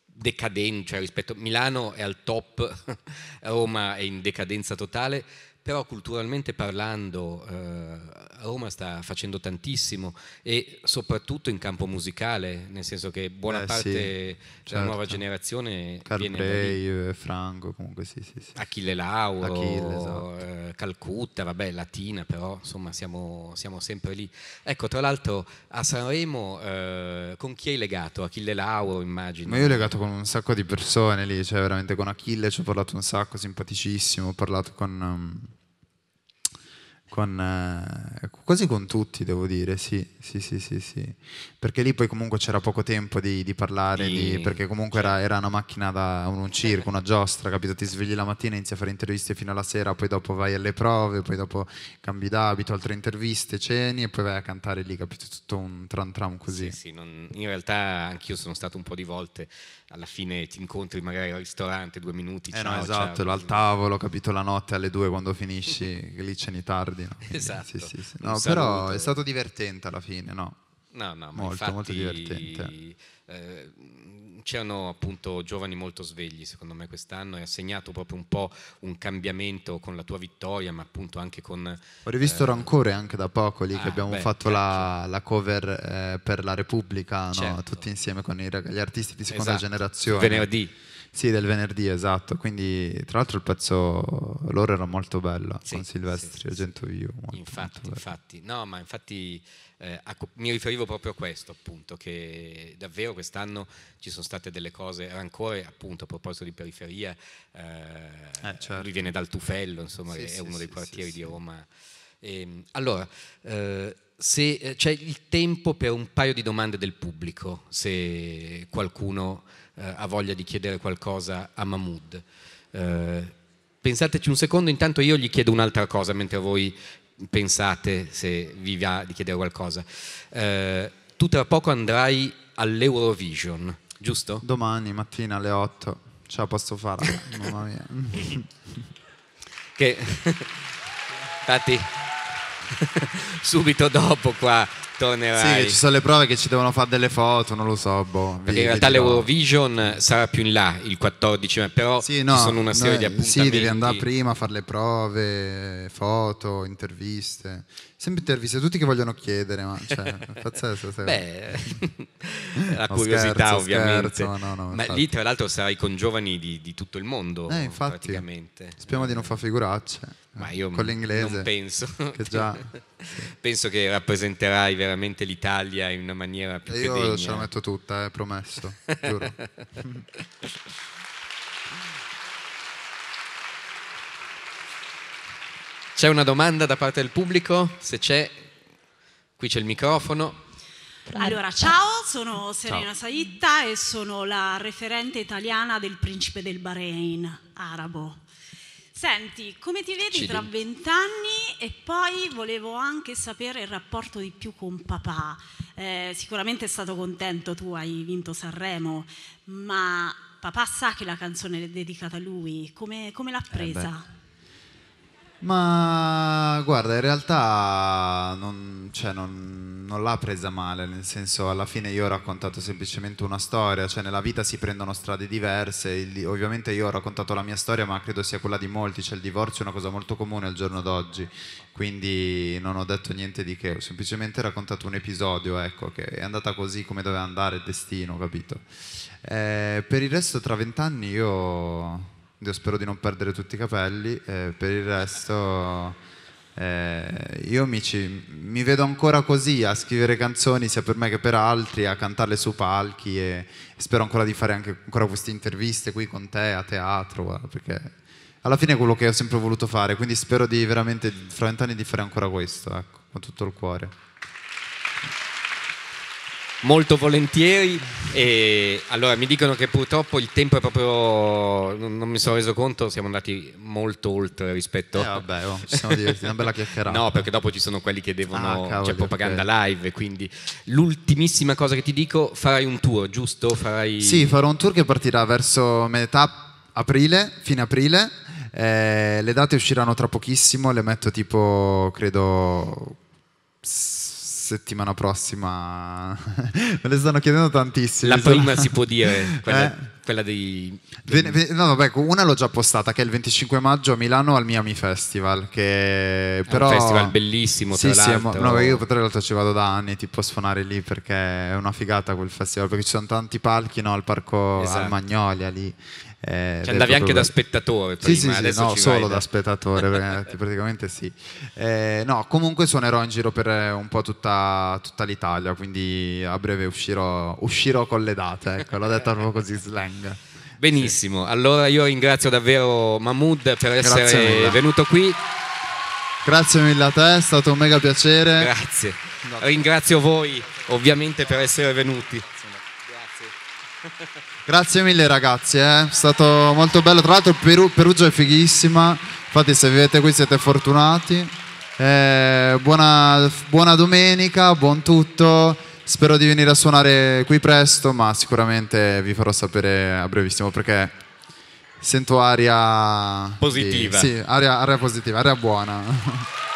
Speaker 1: decadendo, cioè rispetto a Milano è al top, Roma è in decadenza totale, però culturalmente parlando eh, Roma sta facendo tantissimo e soprattutto in campo musicale, nel senso che buona Beh, parte sì, della certo. nuova generazione Carl viene Prey, eh, Franco, comunque sì, sì, sì. Achille Lauro, Achille, esatto. Eh, Calcutta, vabbè, Latina, però insomma siamo, siamo sempre lì. Ecco, tra l'altro a Sanremo eh, con chi hai legato? Achille Lauro, immagino. Ma io ho legato
Speaker 4: con un sacco di persone lì, cioè veramente con Achille ci ho parlato un sacco, simpaticissimo, ho parlato con... Um, con, eh, quasi con tutti, devo dire, sì, sì, sì, sì, sì. Perché lì poi comunque c'era poco tempo di, di parlare, di, perché comunque era, era, una macchina da un, un circo, una giostra, capito? Ti svegli la mattina, inizi a fare interviste fino alla sera, poi dopo vai alle prove, poi dopo cambi d'abito, altre interviste, ceni e poi vai a cantare lì, capito? Tutto un tram tram così. Sì,
Speaker 1: sì, non... in realtà anch'io sono stato un po' di volte, alla fine ti incontri magari al ristorante, due minuti. Eh ciao, no, esatto, ciao, al
Speaker 4: tavolo, capito? La notte alle due quando finisci, lì ceni tardi no. Esatto. Sì, sì, sì. No, però è stato
Speaker 1: divertente
Speaker 4: alla fine, no? No, no, molto, infatti, molto divertente.
Speaker 1: Eh, c'erano appunto giovani molto svegli, secondo me, quest'anno e ha segnato proprio un po' un cambiamento con la tua vittoria, ma appunto anche con. Ho rivisto eh,
Speaker 4: Rancore anche da poco lì, ah, che abbiamo beh, fatto eh, la, certo. la, cover eh, per la Repubblica, certo. no? tutti insieme con i, gli artisti di seconda esatto. generazione. Venerdì. Sì, del venerdì, esatto. Quindi, tra l'altro, il pezzo loro era molto bello sì, con Silvestri sì, Argento Vivo. Molto, infatti, molto
Speaker 1: infatti, no, ma infatti eh, a, ecco, mi riferivo proprio a questo, appunto, che davvero quest'anno ci sono state delle cose, rancore, appunto, a proposito di periferia. Eh, eh, certo. Lui viene dal Tufello, insomma, sì, è uno dei quartieri di Roma. E, ehm, allora, eh, se eh, c'è il tempo per un paio di domande del pubblico, se qualcuno eh, ha voglia di chiedere qualcosa a Mahmood. Eh, pensateci un secondo, intanto io gli chiedo un'altra cosa mentre voi pensate se vi va di chiedere qualcosa. Eh, tu tra poco andrai all'Eurovision, giusto? Domani
Speaker 4: mattina alle 8, ce la posso fare, mamma mia.
Speaker 1: che... Infatti... subito dopo qua tornerai. Sì, ci sono le
Speaker 4: prove che ci devono fare delle foto, non lo so. Boh, Perché in realtà boh.
Speaker 1: l'Eurovision sarà più in là, il 14, però sì, no, ci sono una serie noi, di appuntamenti. Sì, devi andare prima
Speaker 4: a fare le prove, foto, interviste. Sempre interviste, tutti che vogliono chiedere, ma cioè, pazzesco. Beh... la curiosità scherzo, ovviamente. Scherzo, no, no, Ma infatti. lì
Speaker 1: tra l'altro sarai con giovani di, di tutto il mondo eh, infatti, praticamente. Speriamo di non far figuracce.
Speaker 4: Eh, Ma io con l'inglese. Non penso. Che già,
Speaker 1: penso che rappresenterai veramente l'Italia in una maniera più eh, e Io degna. ce la metto
Speaker 4: tutta, è eh, promesso, giuro.
Speaker 1: C'è una domanda da parte del pubblico? Se c'è, qui c'è il microfono.
Speaker 3: Allora, ciao, sono Serena ciao. Saitta e sono la
Speaker 4: referente italiana del principe del Bahrain, arabo. Senti, come ti vedi tra vent'anni? E poi volevo anche sapere il rapporto di più con papà. Eh, sicuramente è stato contento, tu hai vinto Sanremo, ma papà sa che la canzone è dedicata a lui. Come, come l'ha eh presa? Eh ma guarda, in realtà non, cioè, non, non l'ha presa male, nel senso alla fine io ho raccontato semplicemente una storia, cioè nella vita si prendono strade diverse, il, ovviamente io ho raccontato la mia storia ma credo sia quella di molti, cioè il divorzio è una cosa molto comune al giorno d'oggi, quindi non ho detto niente di che, ho semplicemente raccontato un episodio, ecco, che è andata così come doveva andare il destino, capito? Eh, per il resto tra vent'anni io io spero di non perdere tutti i capelli, eh, per il resto eh, io mi, ci, mi, vedo ancora così a scrivere canzoni sia per me che per altri, a cantarle su palchi e, spero ancora di fare anche ancora queste interviste qui con te a teatro, perché alla fine è quello che ho sempre voluto fare, quindi spero di veramente fra vent'anni di fare ancora questo, ecco, con tutto il cuore
Speaker 1: molto volentieri. E allora mi dicono che purtroppo il tempo è proprio. Non, mi sono reso conto, siamo andati molto oltre rispetto. Eh, vabbè, oh, ci siamo divertiti, una bella chiacchierata. no, perché dopo ci sono quelli che devono. Ah, cavoli, c'è cioè, propaganda okay. live. Quindi l'ultimissima cosa che ti dico: farai un tour, giusto? Farai... Sì, farò un
Speaker 4: tour che partirà verso metà aprile, fine aprile. Eh, le date usciranno tra pochissimo, le metto tipo, credo settimana prossima. Me le stanno chiedendo tantissime. La prima si può dire, quella, eh?
Speaker 1: quella dei... Ven- ven-
Speaker 4: no, vabbè, una l'ho già postata, che è il 25 maggio a Milano al Miami Festival, che però... È un festival bellissimo, sì, sì, mo- no, io tra l'altro ci vado da anni, ti posso suonare lì perché è una figata quel festival, perché ci sono tanti palchi, no, al parco esatto. al Magnolia lì, eh, Ci andavi anche da spettatore prima, sì, sì, sì no, solo da... spettatore, praticamente sì. Eh, no, comunque suonerò in giro per eh, un po' tutta, tutta l'Italia, quindi a breve uscirò, uscirò con le date, ecco, l'ho detto proprio così
Speaker 1: slang. Benissimo, sì. allora io ringrazio davvero Mahmood per essere venuto
Speaker 4: qui. Grazie mille a te, è stato un mega piacere.
Speaker 1: Grazie. Ringrazio voi ovviamente per essere venuti. Grazie. Grazie mille ragazzi,
Speaker 4: eh? è stato molto bello. Tra l'altro Peru, Perugia è fighissima, infatti se vivete qui siete fortunati. Eh, buona, buona, domenica, buon tutto. Spero di venire a suonare qui presto, ma sicuramente vi farò sapere a brevissimo perché sento aria positiva. Di, sì, aria, aria positiva, aria buona.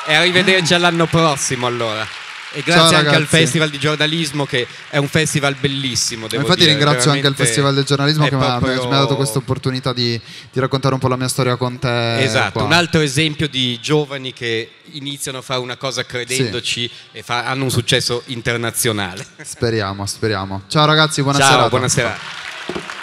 Speaker 1: E arrivederci all'anno prossimo allora. E grazie Ciao, anche al Festival di Giornalismo che è un festival bellissimo. Infatti dire, ringrazio anche il Festival del Giornalismo che proprio... mi ha dato
Speaker 4: questa opportunità di, di, raccontare un po' la mia storia con te. Esatto, qua. un altro
Speaker 1: esempio di giovani che iniziano a fare una cosa credendoci sì. e fa, hanno un successo internazionale.
Speaker 4: Speriamo, speriamo. Ciao ragazzi, buona Ciao, serata. Buona
Speaker 1: serata.